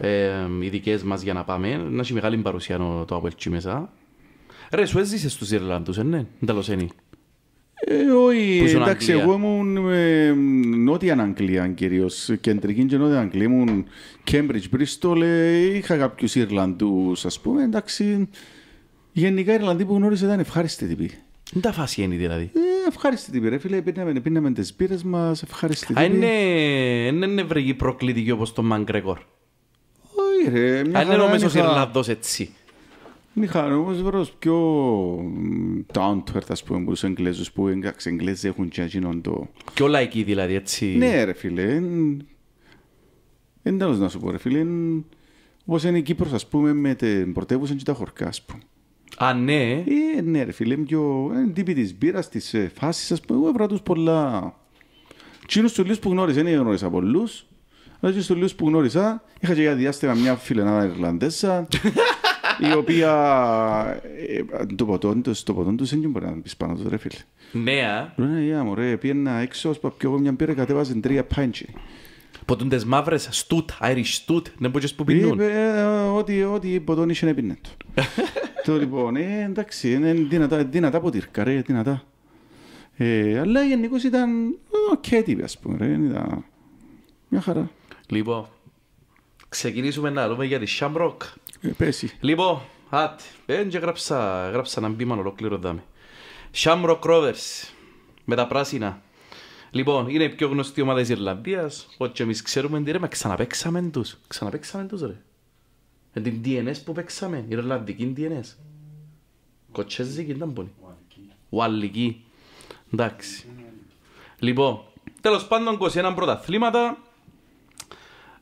Speaker 2: ε, οι δικές μας για να πάμε. Να έχει μεγάλη παρουσία το Αποέλτσι μέσα. Ρε, σου έζησες στους Ιρλανδούς, ε, ναι, Νταλοσένη. Ε, όχι,
Speaker 1: εντάξει, εγώ ήμουν ε, νότια Αγγλία κυρίως. Κεντρική και νότια Αγγλία. Ήμουν Cambridge, Bristol. Ε, είχα κάποιους Ιρλανδούς, ας πούμε. Εντάξει. Γενικά οι Ιρλανδοί που γνώρισα ήταν ευχάριστοι τύποι. Δεν τα φασιένει δηλαδή. Ε, ευχάριστη την πήρα, φίλε. Πίναμε, πίναμε τις πύρε μας. ευχάριστη την είναι,
Speaker 2: είναι νευρική προκλήτη όπως το Μαγκρέγορ. Όχι ρε. Αν είναι ο μέσο Ιρλανδός έτσι.
Speaker 1: Μιχάλη, όπως βρω πιο down to earth, ας πούμε, τους Εγγλέζους που εντάξει, Εγγλέζοι έχουν και γίνον το... Πιο λαϊκή δηλαδή, έτσι. Ναι ρε φίλε, εν να σου πω ρε φίλε, όπως είναι η Κύπρος, ας πούμε, με την πρωτεύουσα και τα χορκά, ας πούμε. Α, ναι. Ε, ναι, ρε φίλε, πιο τύπη της μπύρας, της ε, φάσης, ας πούμε, εγώ έβρα τους πολλά. Τσίνους τους λίγου που γνώρισα, δεν γνώρισα πολλού. Αλλά και του λίγου που γνώρισα, είχα και για διάστημα μια φιλενάδα Ιρλανδέσσα. η οποία. Ε, το ποτόν τους, το ποτόν τους δεν μπορεί να πεις πάνω τους, ρε φίλε. Ναι. Ναι, για μωρέ, πήγαινα έξω, πιο εγώ μια μπύρα κατέβαζε
Speaker 2: τρία πάντσι. Ποτούν τις μαύρες στούτ, Irish στούτ, δεν μπορείς που ε, πεινούν.
Speaker 1: Ότι, ότι ποτόν είσαι να πεινέτουν. Το λοιπόν, ε, εντάξει, είναι δυνατά, δυνατά ποτήρκα, ρε, δυνατά. Ε, αλλά γενικώς ήταν ε, οκ τύπη, ας πούμε, ρε, ήταν μια χαρά.
Speaker 2: Λοιπόν, ξεκινήσουμε να δούμε για τη Ε, πέσει. Λοιπόν, ατ πέντε γράψα, γράψα έναν πίμαν ολοκλήρο δάμε. Shamrock Rovers, με τα πράσινα. Λοιπόν, είναι η πιο γνωστή ομάδα της Ιρλανδίας, ό,τι εμείς ξέρουμε, ρε, μα ξαναπέξαμε τους, ξαναπέξαμε τους, ρε με την DNS που παίξαμε, η Ιρλανδική DNS. Κοτσέζικη ήταν πολύ. Ουαλική. Εντάξει. Λοιπόν, τέλος πάντων 21 πρωταθλήματα.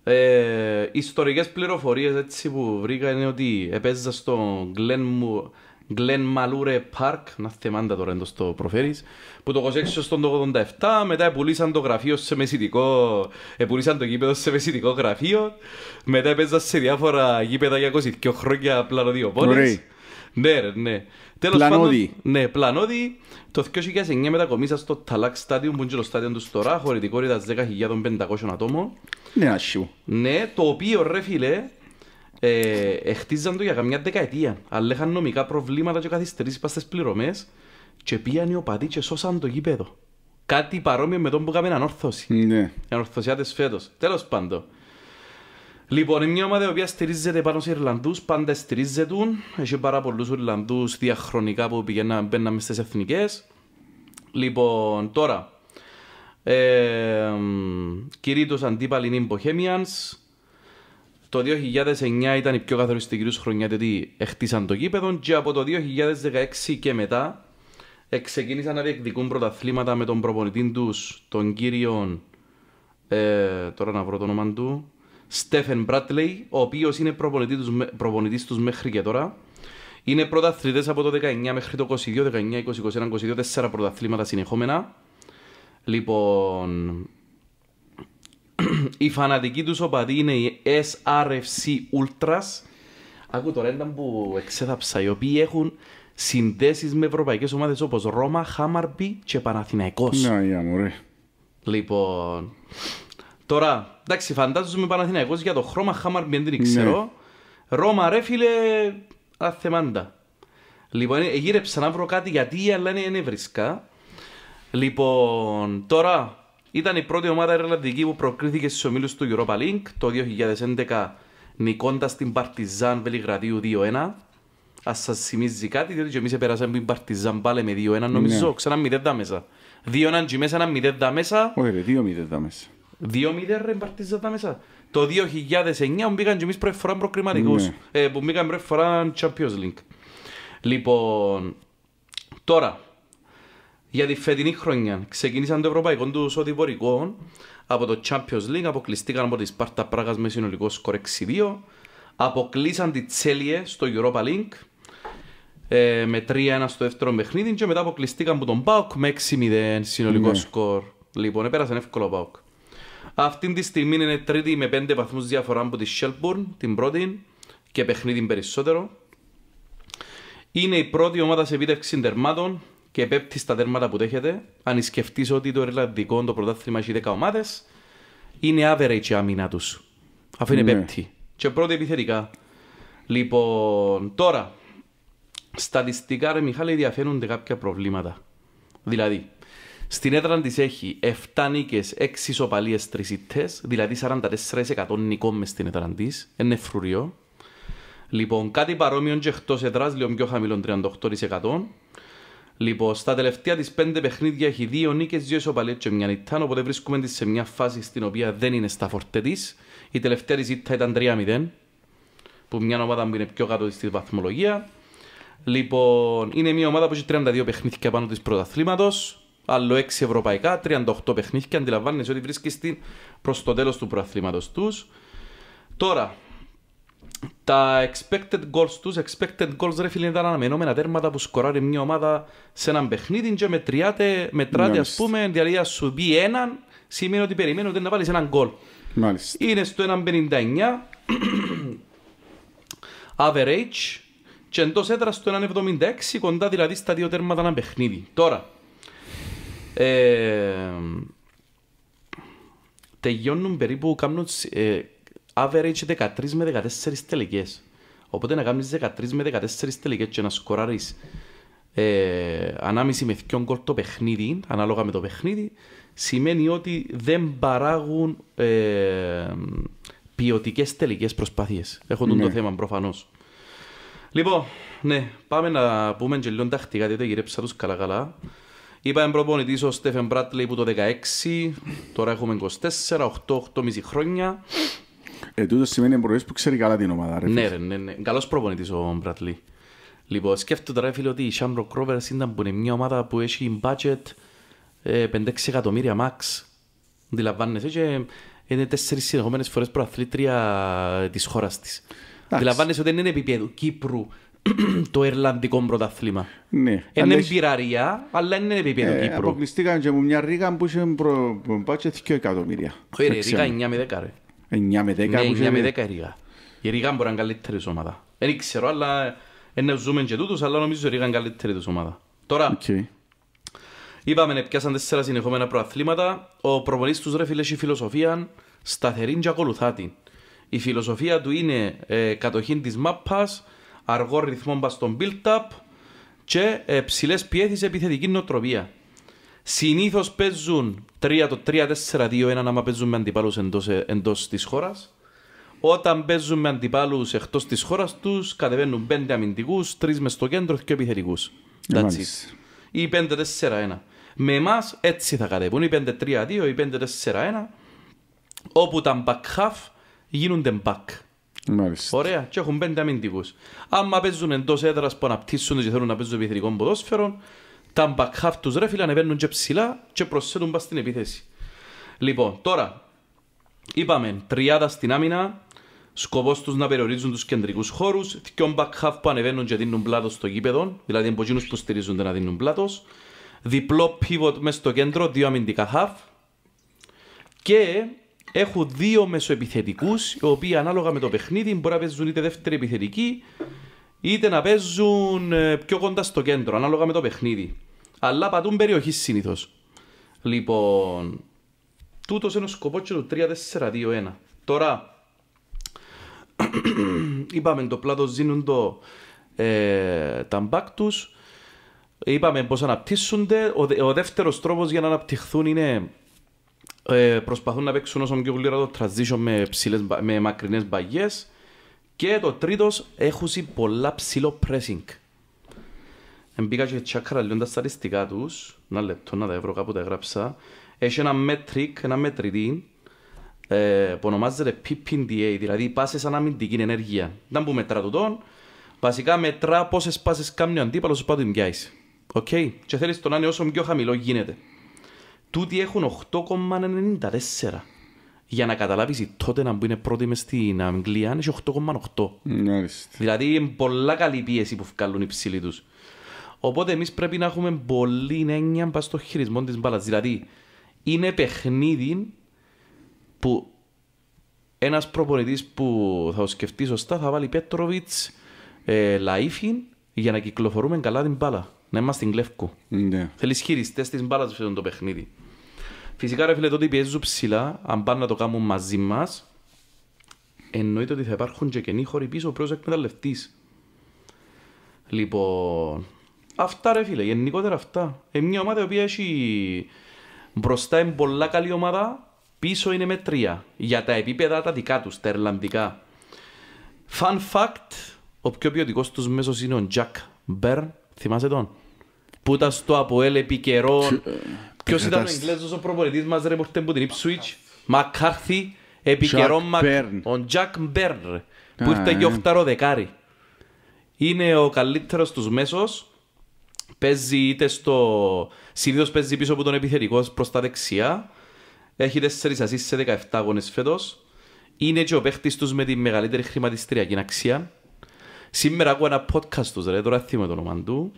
Speaker 2: Ε, ιστορικές πληροφορίες έτσι που βρήκα είναι ότι έπαιζα στο Glenmore Γκλέν Μαλούρε Πάρκ, να θεμάντα τώρα εντός το προφέρεις, που το 26 στον 87, μετά επούλησαν το γραφείο σε μεσητικό, επουλήσαν το γήπεδο σε μεσητικό γραφείο, μετά έπαιζα σε διάφορα γήπεδα για 22 χρόνια πλανοδιοπόλες. Ναι, ρε, ναι. Τέλος πλανόδι. Πάντων, ναι, πλανόδι. Το 2009 μετακομίσα στο Ταλάκ Στάδιο, που είναι το στάδιο του τώρα, χωρητικότητα 10.500 ατόμων. Ναι, ασύ. Ναι, το οποίο ρε φίλε, ε, εχτίζαν το για καμιά δεκαετία. Αλλά είχαν νομικά προβλήματα και καθυστερήσεις πας πληρωμές. και πήγαν οι οπαδοί και σώσαν το γήπεδο. Κάτι παρόμοιο με τον που είχαμε ανόρθωση. Ναι. Ανορθωσιάτες φέτος. Τέλος πάντων. Λοιπόν, είναι μια ομάδα που στηρίζεται πάνω σε Ιρλανδούς, πάντα στηρίζεται. Έχει πάρα πολλούς Ιρλανδούς διαχρονικά που πηγαίναν, μπαίναμε στις εθνικές. Λοιπόν, τώρα. Ε, Κυρίως αντίπαλοι είναι οι Bohemians. Το 2009 ήταν η πιο καθοριστική τους χρονιά διότι έχτισαν το γήπεδο και από το 2016 και μετά ξεκίνησαν να διεκδικούν πρωταθλήματα με τον προπονητή τους, τον κύριο. Ε, τώρα να βρω το όνομα του. Στέφεν Μπράτλεϊ, ο οποίος είναι προπονητή τους μέχρι και τώρα. Είναι πρωταθλητές από το 19 μέχρι το 22, 19, 20, 21, 22, 4 πρωταθλήματα συνεχόμενα. Λοιπόν, οι φανατικοί του οπαδοί είναι οι SRFC Ultras. Άκου τώρα ήταν που εξέδαψα, οι οποίοι έχουν συνδέσεις με ευρωπαϊκές ομάδες όπως Ρώμα, Χάμαρμπι και Παναθηναϊκός. Ναι, για Λοιπόν, τώρα, εντάξει, φαντάζομαι Παναθηναϊκός για το χρώμα Χάμαρμπι δεν την ναι. ξέρω. Ρώμα ρε φίλε, αθεμάντα. Λοιπόν, ε, γύρεψα να βρω κάτι γιατί, αλλά είναι, είναι βρισκά. Λοιπόν, τώρα ήταν η πρώτη ομάδα Ιρλανδική που προκρίθηκε στους ομίλους του Europa Link, το 2011 νικώντας την Παρτιζάν Βελιγραδίου 2-1. Ας σας θυμίζει κάτι, διότι και εμείς περάσαμε την Παρτιζάν πάλι με 2-1, νομίζω. Ναι. Ξανά 0 τα μέσα. 2-1 και μεσα ένα 1-0 τα μέσα. Όχι, ρε, 2-0 τα μέσα. 2-0 ρε Παρτιζάν τα μέσα. Το 2009 που μπήκαν και εμείς πρώτη φορά προκριματικούς. Ναι. Ε, που μπήκαν πρώτη φορά Champions League. Λοιπόν, τώρα για τη φετινή χρονιά. Ξεκίνησαν το ευρωπαϊκό τους οδηγορικό από το Champions League, αποκλειστήκαν από τη Σπάρτα Πράγας με συνολικό σκορ 6-2, αποκλείσαν τη Τσέλιε στο Europa League ε, με 3-1 στο δεύτερο παιχνίδι και μετά αποκλειστήκαν από τον ΠΑΟΚ με 6-0 συνολικό ναι. σκορ. Λοιπόν, έπερασε εύκολο ο ΠΑΟΚ. Αυτή τη στιγμή είναι τρίτη με πέντε βαθμούς διαφορά από τη Shelburne, την πρώτη και παιχνίδι περισσότερο. Είναι η πρώτη ομάδα σε επίτευξη τερμάτων και πέπτει στα τέρματα που δέχεται. Αν σκεφτείς ότι το Ιρλανδικό το πρωτάθλημα έχει 10 ομάδες, είναι average η άμυνα τους. Αφού είναι ναι. πέπτη. Και πρώτη επιθετικά. Λοιπόν, τώρα, στατιστικά ρε Μιχάλη διαφαίνονται κάποια προβλήματα. Δηλαδή, στην έδρα της έχει 7 νίκε, 6 ισοπαλίε, 3 δηλαδή 44% νικών μες στην έδρα της. Είναι φρουριό. Λοιπόν, κάτι παρόμοιο και εκτός έδρας, λίγο πιο χαμηλό 38%. Λοιπόν, στα τελευταία τη πέντε παιχνίδια έχει δύο νίκες, δύο ισοπαλίες και μια νιτάν. Οπότε βρίσκουμε τη σε μια φάση στην οποία δεν είναι στα φορτέ της. Η τελευταία της ήττα ήταν 3-0, που μια ομάδα που είναι πιο κάτω στη βαθμολογία. Λοιπόν, είναι μια ομάδα που έχει 32 παιχνίδια πάνω της πρωταθλήματος, άλλο 6 ευρωπαϊκά, 38 παιχνίδια. Αντιλαμβάνεσαι ότι βρίσκεις προς το τέλος του πρωταθλήματος τους. Τώρα, τα expected goals τους, expected goals ρε φίλε ήταν αναμενόμενα τέρματα που σκοράρει μια ομάδα σε έναν παιχνίδι και μετριάται, μετράτε ας πούμε, δηλαδή ας σου πει έναν, σημαίνει ότι περιμένει ότι να βάλεις έναν goal. Μάλιστα. Είναι στο 1.59, average, και εντός έδρας στο 1.76, κοντά δηλαδή στα δύο τέρματα έναν παιχνίδι. Τώρα, ε, τελειώνουν περίπου, κάνουν, ε, average 13 με 14 τελικές. Οπότε να κάνεις 13 με 14 τελικές και να σκοράρεις ε, ανάμιση με 2 γκολ το παιχνίδι, ανάλογα με το παιχνίδι, σημαίνει ότι δεν παράγουν ε, ποιοτικές τελικές προσπάθειες. Έχουν ναι. το θέμα προφανώς. Λοιπόν, ναι, πάμε να πούμε και λίγο τακτικά, δεν γυρέψα τους καλά-καλά. Είπαμε προπονητής, ο Στέφεν Μπράτλεϊ που το 16, τώρα έχουμε 24, 8-8,5 χρόνια. Ε, τούτο σημαίνει εμπορίες που ξέρει καλά την ομάδα. Ρε, ναι, ναι, ναι. Καλός προπονητής ο Μπρατλή. Λοιπόν, σκέφτομαι τώρα, φίλε, ότι η Σάμπρο Κρόβερ ήταν που είναι μια ομάδα που έχει budget 5-6 ε, εκατομμύρια max. Αντιλαμβάνεσαι και είναι τέσσερις συνεχόμενες φορές προαθλήτρια ε, της χώρας της. Αντιλαμβάνεσαι ότι δεν είναι επίπεδο Κύπρου το Ιρλανδικό πρωταθλήμα.
Speaker 1: Ναι. Ε, είναι
Speaker 2: εμπειραρία, αλλά είναι επίπεδο ε, Κύπρου.
Speaker 1: Αποκλειστήκαν και μου μια ρίγα που είχε προ... πάτσε 2 εκατομμύρια.
Speaker 2: Ωραία, ρίγα 9 με 10 ρε.
Speaker 1: 9 με 10 ναι, 9 με 10
Speaker 2: η Ρίγα. Η Ρίγα μπορεί να είναι καλύτερη ομάδα. Δεν ξέρω, αλλά είναι ζούμε και τούτους, αλλά νομίζω η Ρίγα είναι καλύτερη της Τώρα, okay. είπαμε να πιάσαν τέσσερα συνεχόμενα προαθλήματα. Ο προπονής τους ρε φίλε έχει φιλοσοφία σταθερή και ακολουθά την. Η φιλοσοφία του είναι ε, κατοχή της μάπας, αργό ρυθμό μπας στον build-up και ε, ψηλές πιέθεις επιθετική νοοτροπία. Συνήθως παίζουν 3 το 3-4-2-1 άμα παίζουν με αντιπάλους εντός ε, της χώρας. Όταν παίζουν με αντιπάλους εκτός της χώρας τους, κατεβαίνουν 5 αμυντικού, 3 μες στο κέντρο και επιθετικου ε, Ή 5-4-1. Με εμάς έτσι θα κατεβούν, ή 5-3-2 ή 5-4-1, όπου τα back half γίνονται back. Μάλιστα. Ωραία, και έχουν 5 αμυντικούς. Άμα παίζουν εντός έδρας που αναπτύσσουν και θέλουν να παίζουν επιθετικό ποδόσφαιρο, τα back τους ρε φίλε ανεβαίνουν και ψηλά και προσθέτουν πας στην επίθεση. Λοιπόν, τώρα, είπαμε, τριάδα στην άμυνα, σκοπός τους να περιορίζουν τους κεντρικούς χώρους, δυο back half που ανεβαίνουν και δίνουν πλάτος στο γήπεδο, δηλαδή από εκείνους που στηρίζονται να δίνουν πλάτος, διπλό pivot μέσα στο κέντρο, δύο αμυντικά half και έχω δύο μεσοεπιθετικούς, οι οποίοι ανάλογα με το παιχνίδι μπορεί να παίζουν είτε δεύτερη επιθετική είτε να παίζουν ε, πιο κοντά στο κέντρο, ανάλογα με το παιχνίδι. Αλλά πατούν περιοχή συνήθως. Λοιπόν, τούτος είναι ο σκοπός του 3-4-2-1. Τώρα, είπαμε το πλάτος ζήνουν το, ε, τα τους. Είπαμε πώς αναπτύσσονται. Ο, ο δεύτερος τρόπος για να αναπτυχθούν είναι ε, προσπαθούν να παίξουν όσο πιο γλυρά το transition με, ψηλές, με μακρινές μπαγιές και το τρίτος, έχουν πολλά ψηλό pressing. Μπήκα και τσάκρα λίγο τα στατιστικά τους. Ένα λεπτό να τα βρω κάπου τα έγραψα. Έχει ένα metric, ένα μετρητή ε, που ονομάζεται PPDA, δηλαδή πάσες σαν αμυντική ενέργεια. Δεν που μετρά τούτον, βασικά μετρά πόσες πάσες κάνει ο αντίπαλος σου πάντων πιάσεις. Οκ, okay. και θέλεις το να είναι όσο πιο χαμηλό γίνεται. Τούτοι έχουν 8,94 για να καταλάβεις η τότε να είναι πρώτη μες στην Αγγλία είναι 8,8. Δηλαδή είναι πολλά καλή πίεση που βγάλουν οι ψηλοί τους. Οπότε εμείς πρέπει να έχουμε πολύ έννοια στο χειρισμό της μπάλας. Δηλαδή είναι παιχνίδι που ένας προπονητής που θα το σκεφτεί σωστά θα βάλει Πέτροβιτ, ε, Λαΐφιν για να κυκλοφορούμε καλά την μπάλα. Να είμαστε στην κλεύκο. Ναι. Θέλεις χειριστές της μπάλας σε αυτό το παιχνίδι. Φυσικά ρε φίλε τότε πιέζουν ψηλά, αν πάνε να το κάνουν μαζί μας, εννοείται ότι θα υπάρχουν και καινοί χώροι πίσω ο οποίος εκμεταλλευτής. Λοιπόν, αυτά ρε φίλε, γενικότερα αυτά. Είναι μια ομάδα η οποία έχει μπροστά είναι πολλά καλή ομάδα, πίσω είναι με τρία, Για τα επίπεδα τα δικά τους, τα ερλανδικά. Fun fact, ο πιο ποιοτικός τους μέσος είναι ο Jack Bern, θυμάσαι τον. Που ήταν στο Αποέλ επί καιρό. Ποιος ήταν ο Εγγλέζος ο προπονητής μας ρε πορτέ που την Ipswich Μακάρθι επί καιρό Ο Τζακ Μπέρν Που ήρθε ε. και οχτάρο δεκάρι Είναι ο καλύτερος τους μέσος Παίζει είτε στο... Συνήθως παίζει πίσω από τον επιθετικό προς τα δεξιά Έχει 4 ασίσεις σε 17 αγώνες φέτος Είναι και ο παίχτης τους με τη μεγαλύτερη χρηματιστήρια, αξία Σήμερα ακούω ένα podcast τους ρε, τώρα θυμώ το όνομα του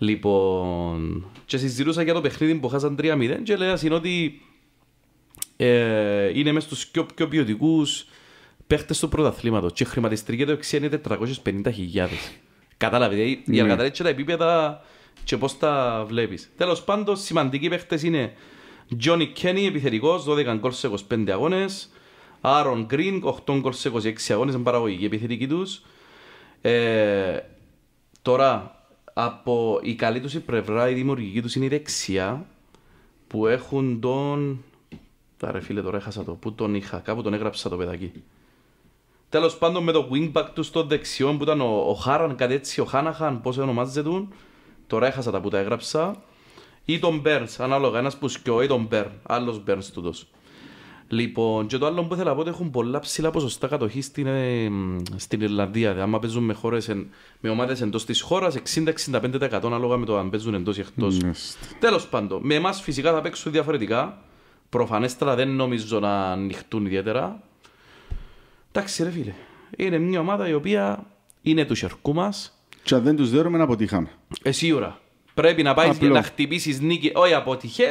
Speaker 2: Λοιπόν, και συζητούσα για το παιχνίδι που χάσαν 3-0 και ότι ε, είναι μέσα στους πιο, πιο ποιοτικούς παίχτες του πρωταθλήματος και χρηματιστηρία το εξή είναι 450.000. Κατάλαβε, δηλαδή για να καταλάβεις τα επίπεδα και πώς τα βλέπεις. Τέλος πάντων, σημαντικοί παίχτες είναι Johnny Kenny, επιθετικός, 12 γκολ σε 25 αγώνες. Aaron Green, 8 γκολ σε 26 αγώνες, είναι παραγωγική επιθετική τους. Ε, τώρα, από η καλή τους πλευρά, η δημιουργική τους είναι η δεξιά που έχουν τον. Τα ρε φίλε, τώρα έχασα το. Πού τον είχα, κάπου τον έγραψα το παιδάκι. Τέλος πάντων με το wingback τους στο δεξιό που ήταν ο, ο Χάραν, κάτι έτσι, ο Χάναχαν, πώς ονομάζεται του. Τώρα έχασα τα που τα έγραψα. Ή τον Μπέρν, ανάλογα, ένας που σκιό, ή τον Μπέρν, άλλος Μπέρν του. Λοιπόν, και το άλλο που ήθελα να πω ότι έχουν πολλά ψηλά ποσοστά κατοχής στην, ε, στην Ιρλανδία. Δηλαδή, άμα παίζουν με, χώρες, με ομάδες εντός της χώρας, 60-65% ανάλογα με το αν παίζουν εντός ή εκτός. Mm-hmm. Τέλος πάντων, με εμάς φυσικά θα παίξουν διαφορετικά. Προφανέστερα δεν νομίζω να ανοιχτούν ιδιαίτερα. Εντάξει, ρε φίλε. Είναι μια ομάδα η εκτο τελο παντων
Speaker 1: με εμα φυσικα θα παιξουν διαφορετικα προφανεστερα δεν είναι του σερκού μας. Και αν δεν τους δέρουμε να αποτύχαμε.
Speaker 2: Ε, σίγουρα. Πρέπει να πάει να χτυπήσεις νίκη, όχι αποτυχε.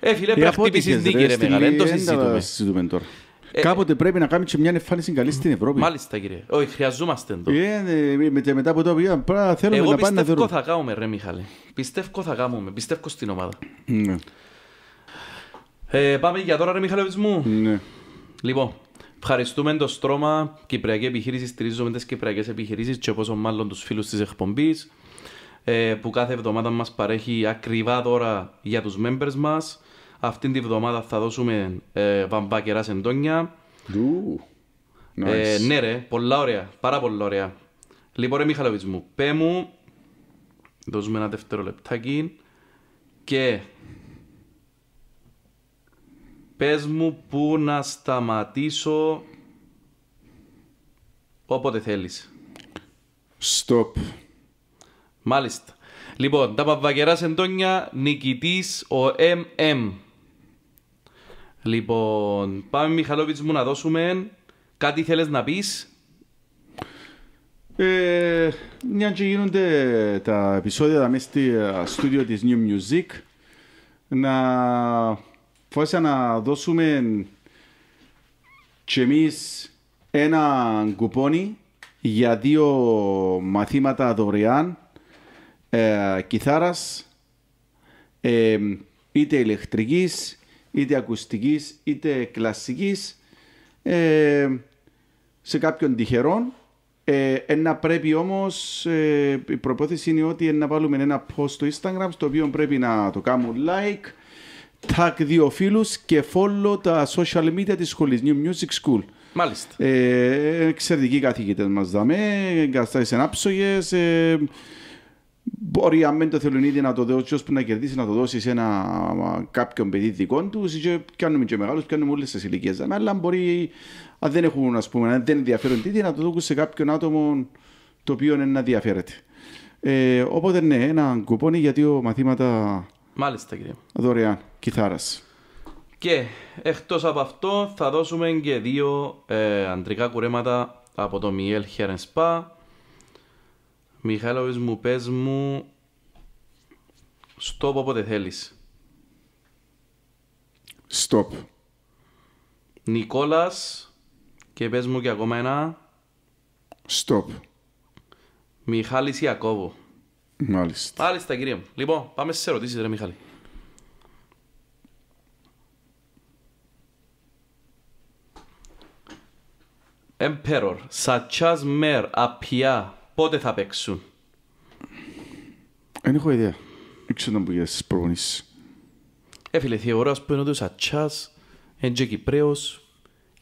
Speaker 2: Ε, φίλε, πρέπει να χτυπήσεις νίκη ρε μεγάλε, δεν το συζητούμε.
Speaker 1: τώρα. Ε, Κάποτε πρέπει να κάνουμε και μια εμφάνιση καλή στην Ευρώπη. Μάλιστα κύριε.
Speaker 2: Όχι, χρειαζόμαστε εδώ.
Speaker 1: Ε, ναι, μετά από το οποίο θέλουμε να πάμε να δούμε. Εγώ πιστεύω θα
Speaker 2: κάνουμε ρε Μιχάλη. Πιστεύω θα κάνουμε. Πιστεύω στην ομάδα. Ναι. Ε, πάμε για τώρα ρε Μιχάλη, μου. Ναι. Λοιπόν, ευχαριστούμε το Στρώμα, Κυπριακή Επιχείρηση, στηρίζουμε τις Κυπριακές Επιχειρήσεις και πόσο μάλλον τους φίλους της εκπομπής. Ε, που κάθε εβδομάδα μας παρέχει ακριβά δώρα για τους members μας. Αυτήν τη εβδομάδα θα δώσουμε ε, βαμβάκερα εντόνια. Ε, ναι ρε, πολλά ωραία, πάρα πολλά ωραία. Λοιπόν ρε Μιχαλοβιτς μου, πέ μου, δώσουμε ένα δεύτερο λεπτάκι και πες μου που να σταματήσω όποτε θέλεις. Stop. Μάλιστα. Λοιπόν, τα παπαγεράς Εντόνια, νικητής ο MM. Λοιπόν, πάμε Μιχαλόβιτς μου να δώσουμε. Κάτι θέλεις να πεις.
Speaker 1: Ε, μια και γίνονται τα επεισόδια τα μέσα στη ε, στούντιο της New Music να φόσα να δώσουμε και εμείς ένα κουπόνι για δύο μαθήματα δωρεάν ε, κιθάρας, ε, είτε ηλεκτρικής, είτε ακουστικής, είτε κλασικής, ε, σε κάποιον τυχερόν. Ε, ένα πρέπει όμως, ε, η προπόθεση είναι ότι να βάλουμε ένα post στο Instagram, στο οποίο πρέπει να το κάνουν like, tag δύο φίλους και follow τα social media της σχολής New Music School. Μάλιστα. Ε, εξαιρετικοί καθηγητές μας δάμε, εγκαστάσεις ενάψογες, Μπορεί αν μην το ήδη να το δώσει, ώστε να κερδίσει, να το δώσει σε ένα, κάποιον παιδί δικό του. Και κάνουμε και μεγάλους, κάνουμε όλες τις ηλικίες. Αλλά μπορεί, αν δεν έχουν, ας πούμε, δεν ενδιαφέρον τι, να το δώσουν σε κάποιον άτομο το οποίο είναι να ενδιαφέρεται. Ε, οπότε ναι, ένα κουπόνι για δύο μαθήματα. Μάλιστα, κύριε. Δωρεάν, Κυθάρα.
Speaker 2: Και εκτός από αυτό, θα δώσουμε και δύο ε, αντρικά κουρέματα από το Miel Hair Spa Μιχάλοβες μου, πες μου stop όποτε θέλεις. Stop. Νικόλας και πες μου και ακόμα ένα. Stop. Μιχάλης Ιακώβου.
Speaker 1: Μάλιστα.
Speaker 2: Μάλιστα κύριε μου. Λοιπόν, πάμε στις ερωτήσεις ρε Μιχάλη. Emperor, σαν mer apia πότε θα παίξουν.
Speaker 1: Δεν έχω ιδέα. Δεν ξέρω να πήγες στις προπονήσεις.
Speaker 2: Έφυλε ε, θεωράς που είναι ότι ο Σατσάς είναι και Κυπρέος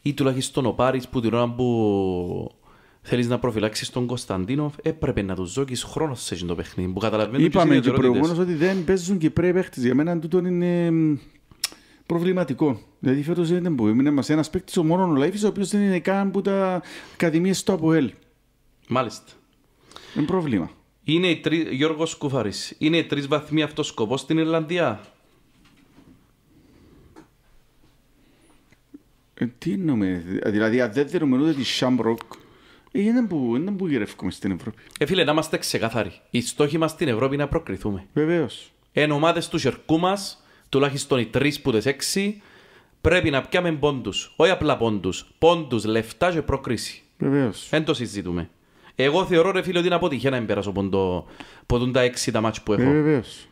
Speaker 2: ή τουλάχιστον ο Πάρης που την ώρα που θέλεις να προφυλάξεις τον Κωνσταντίνο, έπρεπε να του ζώκεις χρόνος σε αυτό το παιχνίδι που καταλαβαίνουν Είπαμε και, και προηγουμένως
Speaker 1: ότι δεν παίζουν Κυπρέοι παίχτες. Για μένα τούτο είναι προβληματικό. Δηλαδή φέτος δεν που Είναι μας ένας παίκτης ο μόνος ο Λαϊφής ο οποίος δεν είναι καν που τα ακαδημίες του ΑΠΟΕΛ.
Speaker 2: Μάλιστα. Είναι πρόβλημα. Είναι η τρι... Γιώργος Κουφαρής. Είναι οι τρεις βαθμοί αυτό σκοπό στην Ιρλανδία.
Speaker 1: Ε, τι εννοούμε, δηλαδή αν δεν δερούμε ούτε τη Σάμπροκ, είναι που, είναι που
Speaker 2: γυρεύουμε στην Ευρώπη. Ε, φίλε, να είμαστε ξεκαθαροί. Οι στόχοι μας στην Ευρώπη είναι να προκριθούμε. Βεβαίως. Εν ομάδες του σερκού μας, τουλάχιστον οι τρεις που τις έξι, πρέπει να πιάμε πόντους. Όχι απλά πόντους. Πόντους λεφτά και προκρίση. Δεν το συζητούμε. Εγώ θεωρώ ρε φίλε ότι είναι αποτυχία να μην πέρασω το, ποντούν τα έξι τα μάτια που έχω. Ε, βεβαίως.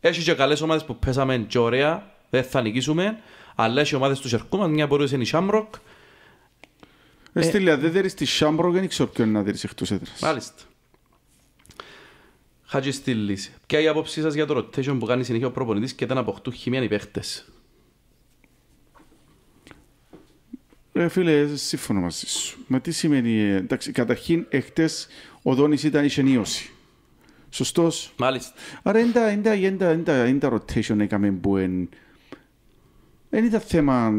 Speaker 2: Έχεις και καλές ομάδες που πέσαμε και ωραία, δεν θα νικήσουμε, αλλά έχεις ομάδες του σερκού μας, μια μπορούσε είναι η Σάμπροκ. Ε, Στήλια, δεν
Speaker 1: δέρεις τη Σάμπροκ, δεν ξέρω ποιον να δέρεις εκτός έδρας. Μάλιστα.
Speaker 2: Χατζης λύση. ποια η άποψή σας για το rotation που κάνει συνέχεια ο προπονητής και δεν αποκτούν χημία οι παίχτες.
Speaker 1: Ρε φίλε, σύμφωνο μαζί σου. Μα τι σημαίνει. Ε, εντάξει, καταρχήν, εχθές ο Δόνης ήταν η σενίωση. Σωστός. Μάλιστα. Άρα είναι τα rotation έκαμε που εν. Δεν ήταν θέμα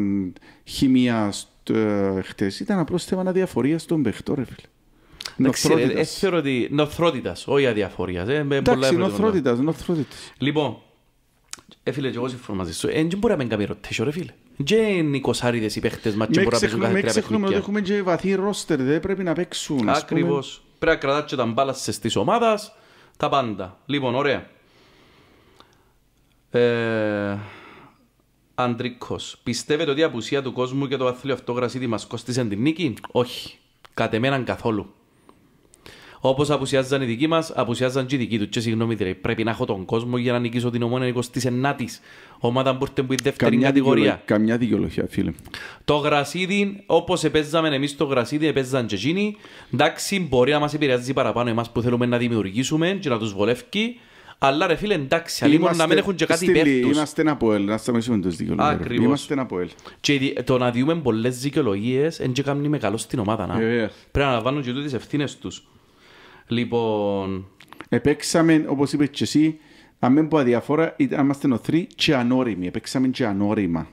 Speaker 1: χημίας ε, εχθές, ήταν απλώς θέμα αδιαφορίας των παιχτών, ρε φίλε. Νοθρότητας.
Speaker 2: Ε, θεωρώ ότι. όχι αδιαφορίας. Εντάξει, νοθρότητας, νοθρότητας. Λοιπόν, έφυλε, εγώ συμφωνώ μαζί σου. και μπορεί να μην κάνει rotation, ρε φίλε και νοικοσάριδες οι παίχτες μας και μπορούν να παίξουν κάθε τρία παιχνίδια. ότι έχουμε
Speaker 1: και βαθύ ρόστερ, δεν πρέπει να παίξουν. Ακριβώς.
Speaker 2: Πρέπει να κρατάτε τα μπάλα σας της ομάδας, τα πάντα. Λοιπόν, ωραία. Ε... Αντρίκος, πιστεύετε ότι η απουσία του κόσμου και το αθλείο αυτό γρασίδι μας κόστησε την νίκη? Όχι. Κατεμέναν καθόλου. Όπως απουσιάζαν οι δικοί μας, απουσιάζαν και οι δικοί τους. Και συγγνώμη, δηλαδή, πρέπει να έχω τον κόσμο για να νικήσω την ομόνια 29η. Ομάδα που ήρθε που η δεύτερη καμιά κατηγορία. Δικαιολο...
Speaker 1: Καμιά δικαιολογία, φίλε.
Speaker 2: Το γρασίδι, όπως επέζαμε εμείς το γρασίδι, επέζαν και εκείνοι. Εντάξει, μπορεί να μας επηρεάζει παραπάνω εμάς που θέλουμε να δημιουργήσουμε και να τους βολεύει. Αλλά ρε φίλε, εντάξει, αλλήμον να μην έχουν και κάτι υπέρ τους. Είμαστε ένα από ελ, να σταματήσουμε τους δικαιολογίες. Ακριβώς. Είμαστε ένα από ελ. Και το να διούμε πολλές δικαιολογίες, εν και κάνουν μεγάλο στην ομάδα. Να. Yeah, ε, yeah. Ε. Πρέπει να λαμβάνουν και τούτες ευθύνες τους. Λοιπόν... Επέξαμε, όπως είπες και εσύ, αν μην πω
Speaker 1: αδιαφορά, είμαστε νοθροί και ανώριμοι. Επέξαμε και ανώριμα.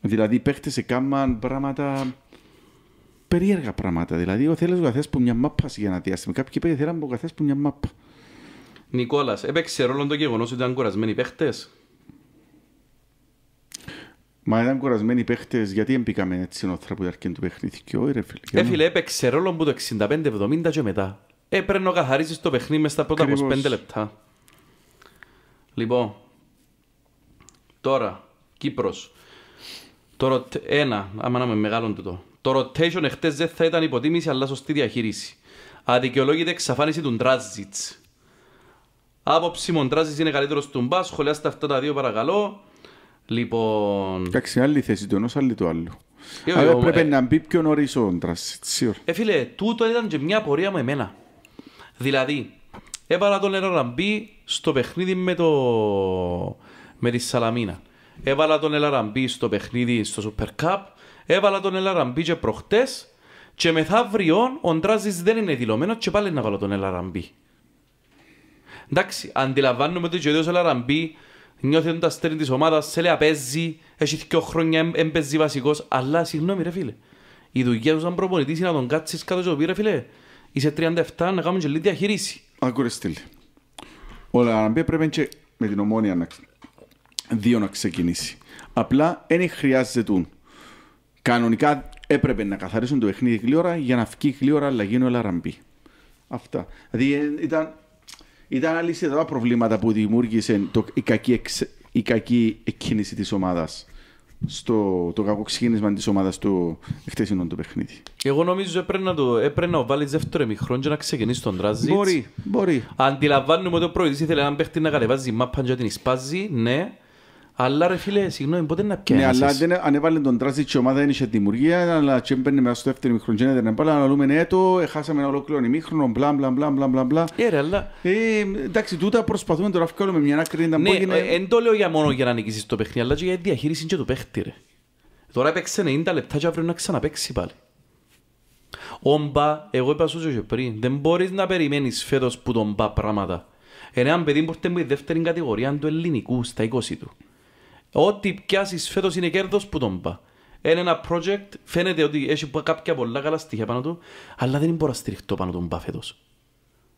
Speaker 1: Δηλαδή, οι σε έκαναν πράγματα περίεργα πράγματα. Δηλαδή, ο θέλει να που μια μάπα για να διάστημα. Κάποιοι παίχτε θέλουν να που μια μάπα.
Speaker 2: Νικόλας, έπαιξε ρόλο το γεγονός ότι ήταν κουρασμένοι παίχτες.
Speaker 1: Μα ήταν κουρασμένοι οι παίχτες, γιατί έμπηκαμε έτσι νοθρά που ήταν του όχι ρε φίλε. Ε, φίλε,
Speaker 2: έπαιξε ρόλο που το 65-70 και μετά. Έπρεπε να καθαρίζεις το παιχνίδι μες στα πρώτα 25 λεπτά. Λοιπόν, τώρα, Κύπρος. Το Ένα, άμα να με μεγάλον το. Το rotation εχθές δεν θα ήταν υποτίμηση, αλλά σωστή διαχείριση. Αδικαιολόγητη εξαφάνιση του Ντράζιτς. Άποψη Μοντράζης είναι καλύτερος του Μπά, σχολιάστε αυτά τα δύο παρακαλώ. Λοιπόν... Εντάξει,
Speaker 1: άλλη θέση του ενός, άλλη του άλλου. Ε, Αλλά ε, πρέπει ε... να μπει πιο νωρίς ο Ντράσιτ.
Speaker 2: Ε, φίλε, τούτο ήταν και μια απορία με εμένα. Δηλαδή, έβαλα τον Ελαραμπή στο παιχνίδι με, το... με τη Σαλαμίνα. Έβαλα τον Ελαραμπή στο παιχνίδι στο Super Cup. Έβαλα τον Ελαραμπή και προχτές. Και μεθαύριο ο Ντράζης δεν είναι δηλωμένος και πάλι να βάλω τον Ελαραμπή. Εντάξει, αντιλαμβάνομαι ότι και ο ίδιος Ελαραμπή νιώθει τον αστέρι της ομάδας, σε λέει απέζει, έχει δύο χρόνια, εμπέζει βασικό. βασικός, αλλά συγγνώμη ρε φίλε. Η δουλειά τους σαν προπονητής είναι να τον κάτσεις κάτω στο το ρε φίλε, είσαι 37 να κάνουμε και λίγη διαχειρίση. Ακούρε στήλ.
Speaker 1: να Λαραμπέ πρέπει και με την ομόνια να, δύο να ξεκινήσει. Απλά δεν χρειάζεται τούν. Κανονικά έπρεπε να καθαρίσουν το παιχνίδι γλύωρα για να βγει γλύωρα αλλά γίνει όλα ραμπή. Αυτά. Δηλαδή ε, ήταν ήταν αλήθεια τα προβλήματα που δημιούργησε το, η, κακή εξ, η κακή εκκίνηση της ομάδας. Στο το κακό ξεκίνησμα της ομάδας του χτεσινών του παιχνίδι.
Speaker 2: Εγώ νομίζω έπρεπε να, το, έπρεπε να βάλεις δεύτερο εμιχρόν και να ξεκινήσει τον τράζιτς. Μπορεί, μπορεί. Αντιλαμβάνουμε ότι ο Πρόεδρος ήθελε να παίχτη να κατεβάζει μάπαν και την εισπάζει, ναι. Αλλά ρε φίλε, συγγνώμη, πότε να ναι, αλλά δεν,
Speaker 1: αν τον Τράσιτς η ομάδα δεν είχε δημιουργία, αλλά και έμπαινε μέσα στο δεύτερο μήχρον και δεν έμπαλα, αλλά λούμε ναι, χάσαμε ένα ολόκληρο ημίχρονο, μπλα μπλα μπλα μπλα μπλα μπλα. Ε, αλλά... Ε, εντάξει, τούτα προσπαθούμε τώρα να βγάλουμε μια άκρη. Ναι, δεν ε, το
Speaker 2: λέω για μόνο για να νικήσεις το παιχνίδι, αλλά και για διαχείριση και του παίχτη, Τώρα έπαιξε 90 λεπτά και αύριο Ό,τι πιάσεις φέτος είναι κέρδος που τον πα. Είναι ένα project, φαίνεται ότι έχει κάποια πολλά καλά στοιχεία πάνω του, αλλά δεν μπορώ να στηριχτώ πάνω τον πα φέτος.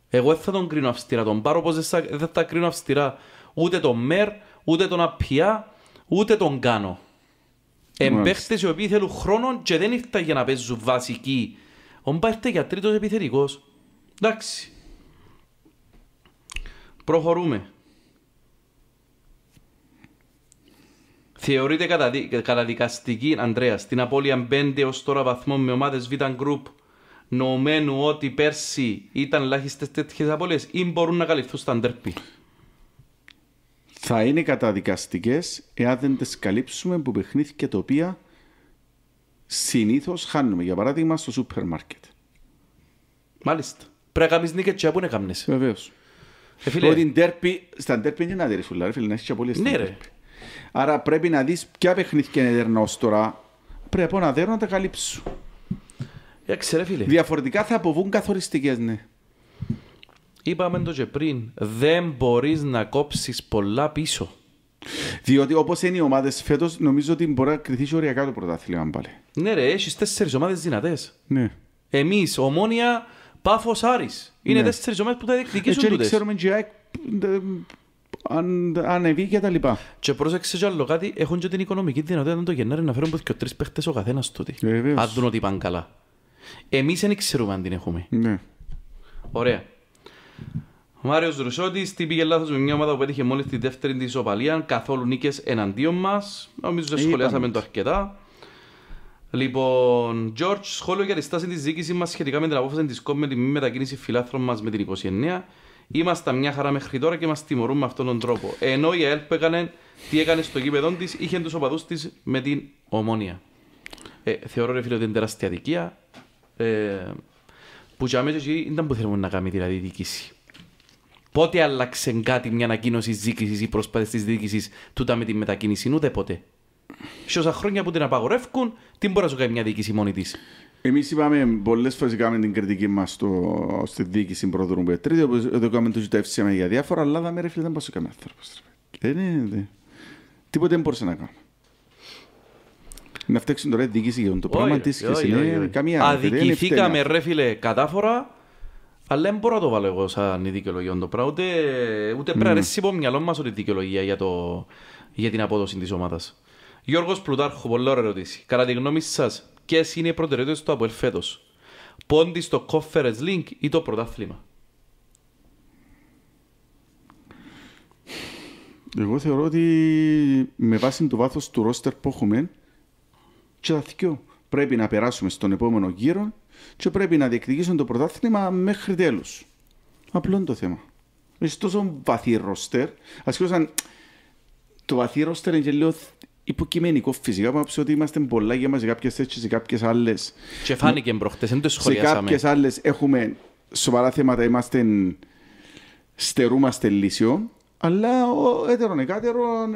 Speaker 2: Εγώ δεν θα τον κρίνω αυστηρά. Τον πάρω όπως δεν θα κρίνω αυστηρά ούτε τον Μέρ, ούτε τον Απιά, ούτε τον Κάνο. Εμπέχτες οι οποίοι θέλουν χρόνο και δεν ήρθαν για να παίζουν βασική. Ο Μπα ήρθε για τρίτος επιθετικός. Εντάξει. Προχωρούμε. Θεωρείται καταδικαστική, Ανδρέας, στην απώλεια 5 ω τώρα βαθμών με ομάδες Β Group, νομμένου ότι πέρσι ήταν ελάχιστες τέτοιες απώλειες, ή μπορούν να καλυφθούν στα αντέρπι.
Speaker 1: Θα είναι καταδικαστικές εάν δεν τις καλύψουμε που παιχνίθηκε το οποία συνήθως χάνουμε. Για παράδειγμα, στο σούπερ μάρκετ. Μάλιστα. Πρέπει να κάνεις και τσιά που είναι καμνέ. Βεβαίως. Ε, ότι στα ντέρπι είναι να δει φίλε, να έχεις απώλειες. Ναι, ρε. Άρα πρέπει να δεις ποια παιχνίδια είναι δερνός τώρα. Πρέπει να δέρω να τα καλύψω. Έξε, φίλε. Διαφορετικά θα αποβούν καθοριστικές, ναι.
Speaker 2: Είπαμε το και πριν, δεν μπορείς να κόψεις πολλά πίσω. Διότι όπως είναι οι ομάδες φέτος, νομίζω ότι μπορεί να
Speaker 1: κρυθείς οριακά το πρωτάθλημα πάλι.
Speaker 2: Ναι, ρε, έχεις τέσσερις ομάδες δυνατές. Ναι. Εμείς, ομόνια, πάφος Άρι. Είναι ναι. τέσσερις ομάδες που τα ε, διεκδικήσουν. Ε, Δεν ξέρουμε, GI αν ανεβεί και τα λοιπά. Και πρόσεξε και άλλο κάτι, έχουν και την οικονομική δυνατότητα να το Γενάρη να φέρουν και τρεις παίχτες ο καθένας τότε. Βεβαίως. Αν δουν ότι πάνε καλά. Εμείς δεν ξέρουμε αν την έχουμε. Ναι. Ωραία. Ο Μάριος Ρουσότης την πήγε λάθος με μια ομάδα που πέτυχε μόλις τη δεύτερη της οπαλίας. Καθόλου νίκες εναντίον μας. Νομίζω ότι ε, σχολιάσαμε το αρκετά. Λοιπόν, George, σχόλιο για τη στάση της διοίκησης μας σχετικά με την απόφαση της κόμμα με τη μη μετακίνηση φιλάθρων μας με την 29. Είμαστε μια χαρά μέχρι τώρα και μας τιμωρούν με αυτόν τον τρόπο. Ενώ η ΑΕΛΠ έκανε τι έκανε στο γήπεδο της, είχε τους οπαδούς της με την ομόνια. Ε, θεωρώ ρε φίλε ότι είναι τεράστια δικία. Ε, που για μέσα ήταν που θέλουμε να κάνουμε δηλαδή διοίκηση. Πότε άλλαξε κάτι μια ανακοίνωση τη διοίκησης ή προσπάθεια της διοίκησης τούτα με τη μετακίνηση, ούτε ποτέ. Σε όσα χρόνια που την απαγορεύουν, τι μπορεί να σου κάνει μια διοίκηση μόνη της. Εμείς είπαμε πολλές φορές κάναμε την κριτική
Speaker 1: μας στη διοίκηση Μπετρίδη, Πετρίτη, εδώ κάνουμε το ζητεύσαμε για διάφορα, αλλά δεν ρε δεν πάω κανένα άνθρωπος. Δεν είναι. Τίποτε δεν μπορούσε να κάνω. Να φτιάξουν τώρα η διοίκηση για το πράγμα τη και είναι καμία άλλη. Αδικηθήκαμε, ρε
Speaker 2: φίλε, κατάφορα, αλλά δεν μπορώ να το βάλω εγώ σαν δικαιολογία το πράγμα. Ούτε, ούτε πρέπει να αρέσει mm. από μυαλό μας ότι δικαιολογία για, το, για την απόδοση της ομάδας. Γιώργος Πλουτάρχου, πολύ ωραία ερώτηση. Κατά τη γνώμη σας, ποιες είναι οι προτεραιότητες του Αποέλ φέτος. Πόντι στο Conference Link ή το πρωτάθλημα.
Speaker 1: Εγώ θεωρώ ότι με βάση το βάθος του ρόστερ που έχουμε, και πρέπει να περάσουμε στον επόμενο γύρο και πρέπει να διεκδικήσουμε το πρωτάθλημα μέχρι τέλους. Απλό είναι το θέμα. Έχεις τόσο βαθύ ρόστερ. Α αν το βαθύ ρόστερ είναι και λίγο υποκειμενικό φυσικά που ότι είμαστε πολλά για μας σε κάποιες έτσι, σε κάποιες άλλες. Και φάνηκε
Speaker 2: προχτές, δεν το σχολιάσαμε. Σε κάποιες
Speaker 1: άλλες έχουμε σοβαρά θέματα, είμαστε στερούμαστε λύσιο. Αλλά ο έτερον εκάτερον,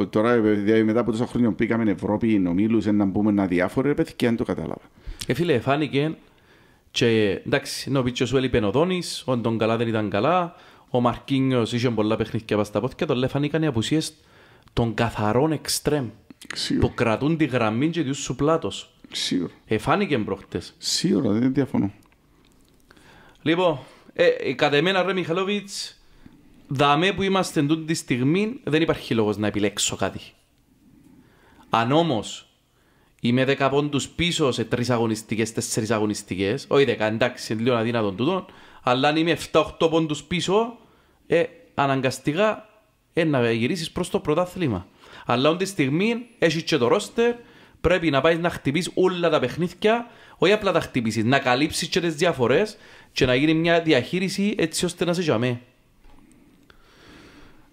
Speaker 1: ε, τώρα μετά από τόσα χρόνια πήγαμε Ευρώπη, νομίλους, ε, να μπούμε ένα διάφορο, ρε και αν το κατάλαβα.
Speaker 2: Ε, φίλε, φάνηκε και εντάξει, ο πίτσο σου έλειπε ο Δόνης, ο Ντον Καλά δεν ήταν καλά, ο Μαρκίνιος είχε πολλά παιχνίδια στα πόδια, τον λέει φάνηκαν οι απουσίες των καθαρών εξτρέμ. Που κρατούν τη γραμμή και τους σου πλάτο. Σίγουρα. Εφάνηκε προχτές. Σίγουρα, δεν διαφωνώ. Λοιπόν, ε, κατά εμένα, Ρε Μιχαλόβιτ, δαμέ που είμαστε τούτη τη στιγμή, δεν υπάρχει λόγος να επιλέξω κάτι. Αν όμως είμαι δέκα πόντους πίσω σε τρεις αγωνιστικές, τέσσερις αγωνιστικές, όχι δέκα, εντάξει, είναι λίγο αδύνατον τούτο, αλλά αν είμαι 7-8 πόντους πίσω, ε, αναγκαστικά ε, να γυρίσεις προς το πρωτάθλημα. Αλλά τη στιγμή έχεις και το ρόστερ, πρέπει να πάεις να χτυπήσεις όλα τα παιχνίδια, όχι απλά τα χτυπήσεις, να καλύψεις και τις διαφορές και να γίνει μια διαχείριση έτσι ώστε να σε γιαμέ.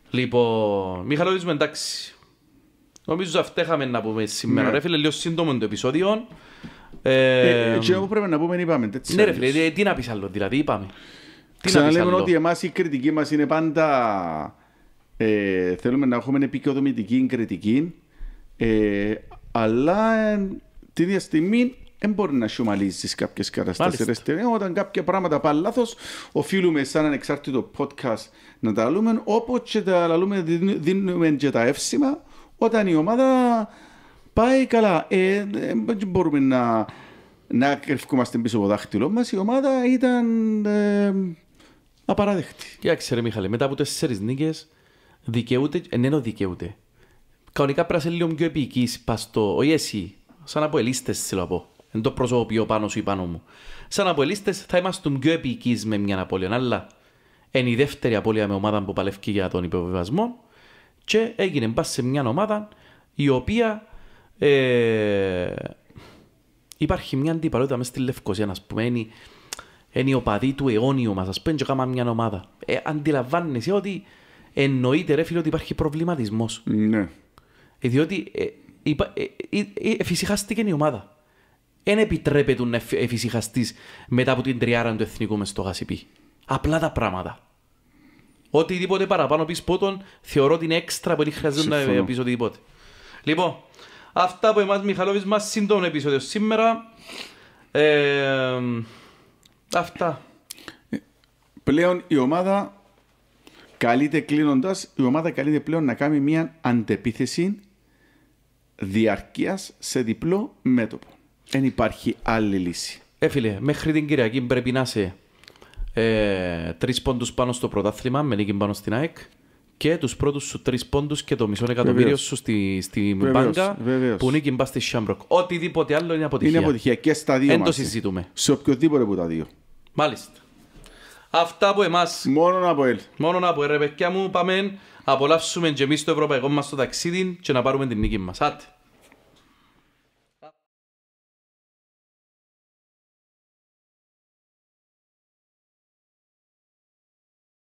Speaker 2: Λοιπόν, μη χαρακτηρίζουμε εντάξει. Νομίζω ότι αυτά είχαμε να πούμε σήμερα. Ναι. Ρε λίγο σύντομο το επεισόδιο. Ε, ε, και όπου
Speaker 1: πρέπει να πούμε, είπαμε.
Speaker 2: Ναι, ρε φίλε, ε, τι να πεις άλλο, δηλαδή είπαμε. Ξαναλέμε ότι
Speaker 1: εμάς η κριτική μας είναι πάντα ε, θέλουμε να έχουμε επικοδομητική κριτική, ε, αλλά ε, τη ίδια στιγμή δεν μπορεί να σιωμαλίζεις κάποιες καταστάσεις. Όταν κάποια πράγματα πάνε λάθος, οφείλουμε σαν ανεξάρτητο podcast να τα λέμε. όπως και τα λούμε δίνουμε και τα εύσημα, όταν η ομάδα πάει καλά. Δεν ε, ε, μπορούμε να, να κρυφκόμαστε πίσω από το δάχτυλό μας, Η ομάδα ήταν ε, απαράδεκτη.
Speaker 2: Κοιτάξτε, Μιχαλή, μετά από τέσσερις νίκες, δικαιούται, ε, ναι, ενώ δικαιούται. Κανονικά πρέπει να είσαι λίγο πιο επίκη, παστό, όχι εσύ. Σαν από ελίστες θέλω να πω. Εν το προσωπικό πάνω σου ή πάνω μου. Σαν από ελίστες θα είμαστε πιο επίκη με μια απώλεια, αλλά είναι η δεύτερη απώλεια με ομάδα που παλεύει για τον υποβεβασμό και έγινε μπα σε μια ομάδα η οποία ε, υπάρχει μια αντιπαλότητα μέσα στη Λευκοσία, να πούμε, είναι, είναι η οπαδή του αιώνιου μας, ας πούμε, και κάμα μια ομάδα. Ε, αντιλαμβάνεσαι ότι εννοείται ρε φίλε ότι υπάρχει προβληματισμός. Ναι. Διότι ε, ε, ε, εφησυχάστηκε η ομάδα. Δεν επιτρέπεται να εφησυχαστείς μετά από την τριάρα του εθνικού μες στο γασιπί. Απλά τα πράγματα. Οτιδήποτε παραπάνω πεις πότων θεωρώ ότι είναι έξτρα που χρειάζεται να πεις οτιδήποτε. Λοιπόν, αυτά από εμάς, Μιχαλόβη, μας σύντομο επεισόδιο σήμερα. αυτά. Πλέον η ομάδα καλείται
Speaker 1: κλείνοντας, η ομάδα καλείται πλέον να κάνει μια αντεπίθεση
Speaker 2: διαρκείας σε διπλό μέτωπο. Δεν υπάρχει άλλη λύση. Ε, μέχρι την Κυριακή πρέπει να είσαι ε, τρεις πόντους πάνω στο πρωτάθλημα με νίκη πάνω στην ΑΕΚ και τους πρώτους σου τρεις πόντους και το μισό εκατομμύριο σου στη, στη μπάνκα που νίκη μπας στη Σιάμπροκ. Οτιδήποτε άλλο είναι αποτυχία. Είναι αποτυχία και στα δύο. Δεν το συζητούμε. Σε οποιοδήποτε από τα δύο. Μάλιστα. Αυτά από εμάς. Μόνο από ελ. Μόνο από ελ, ρε μου. Πάμε απολαύσουμε και εμείς το ευρωπαϊκό μας το ταξίδι και να πάρουμε την νίκη μας. Άτε.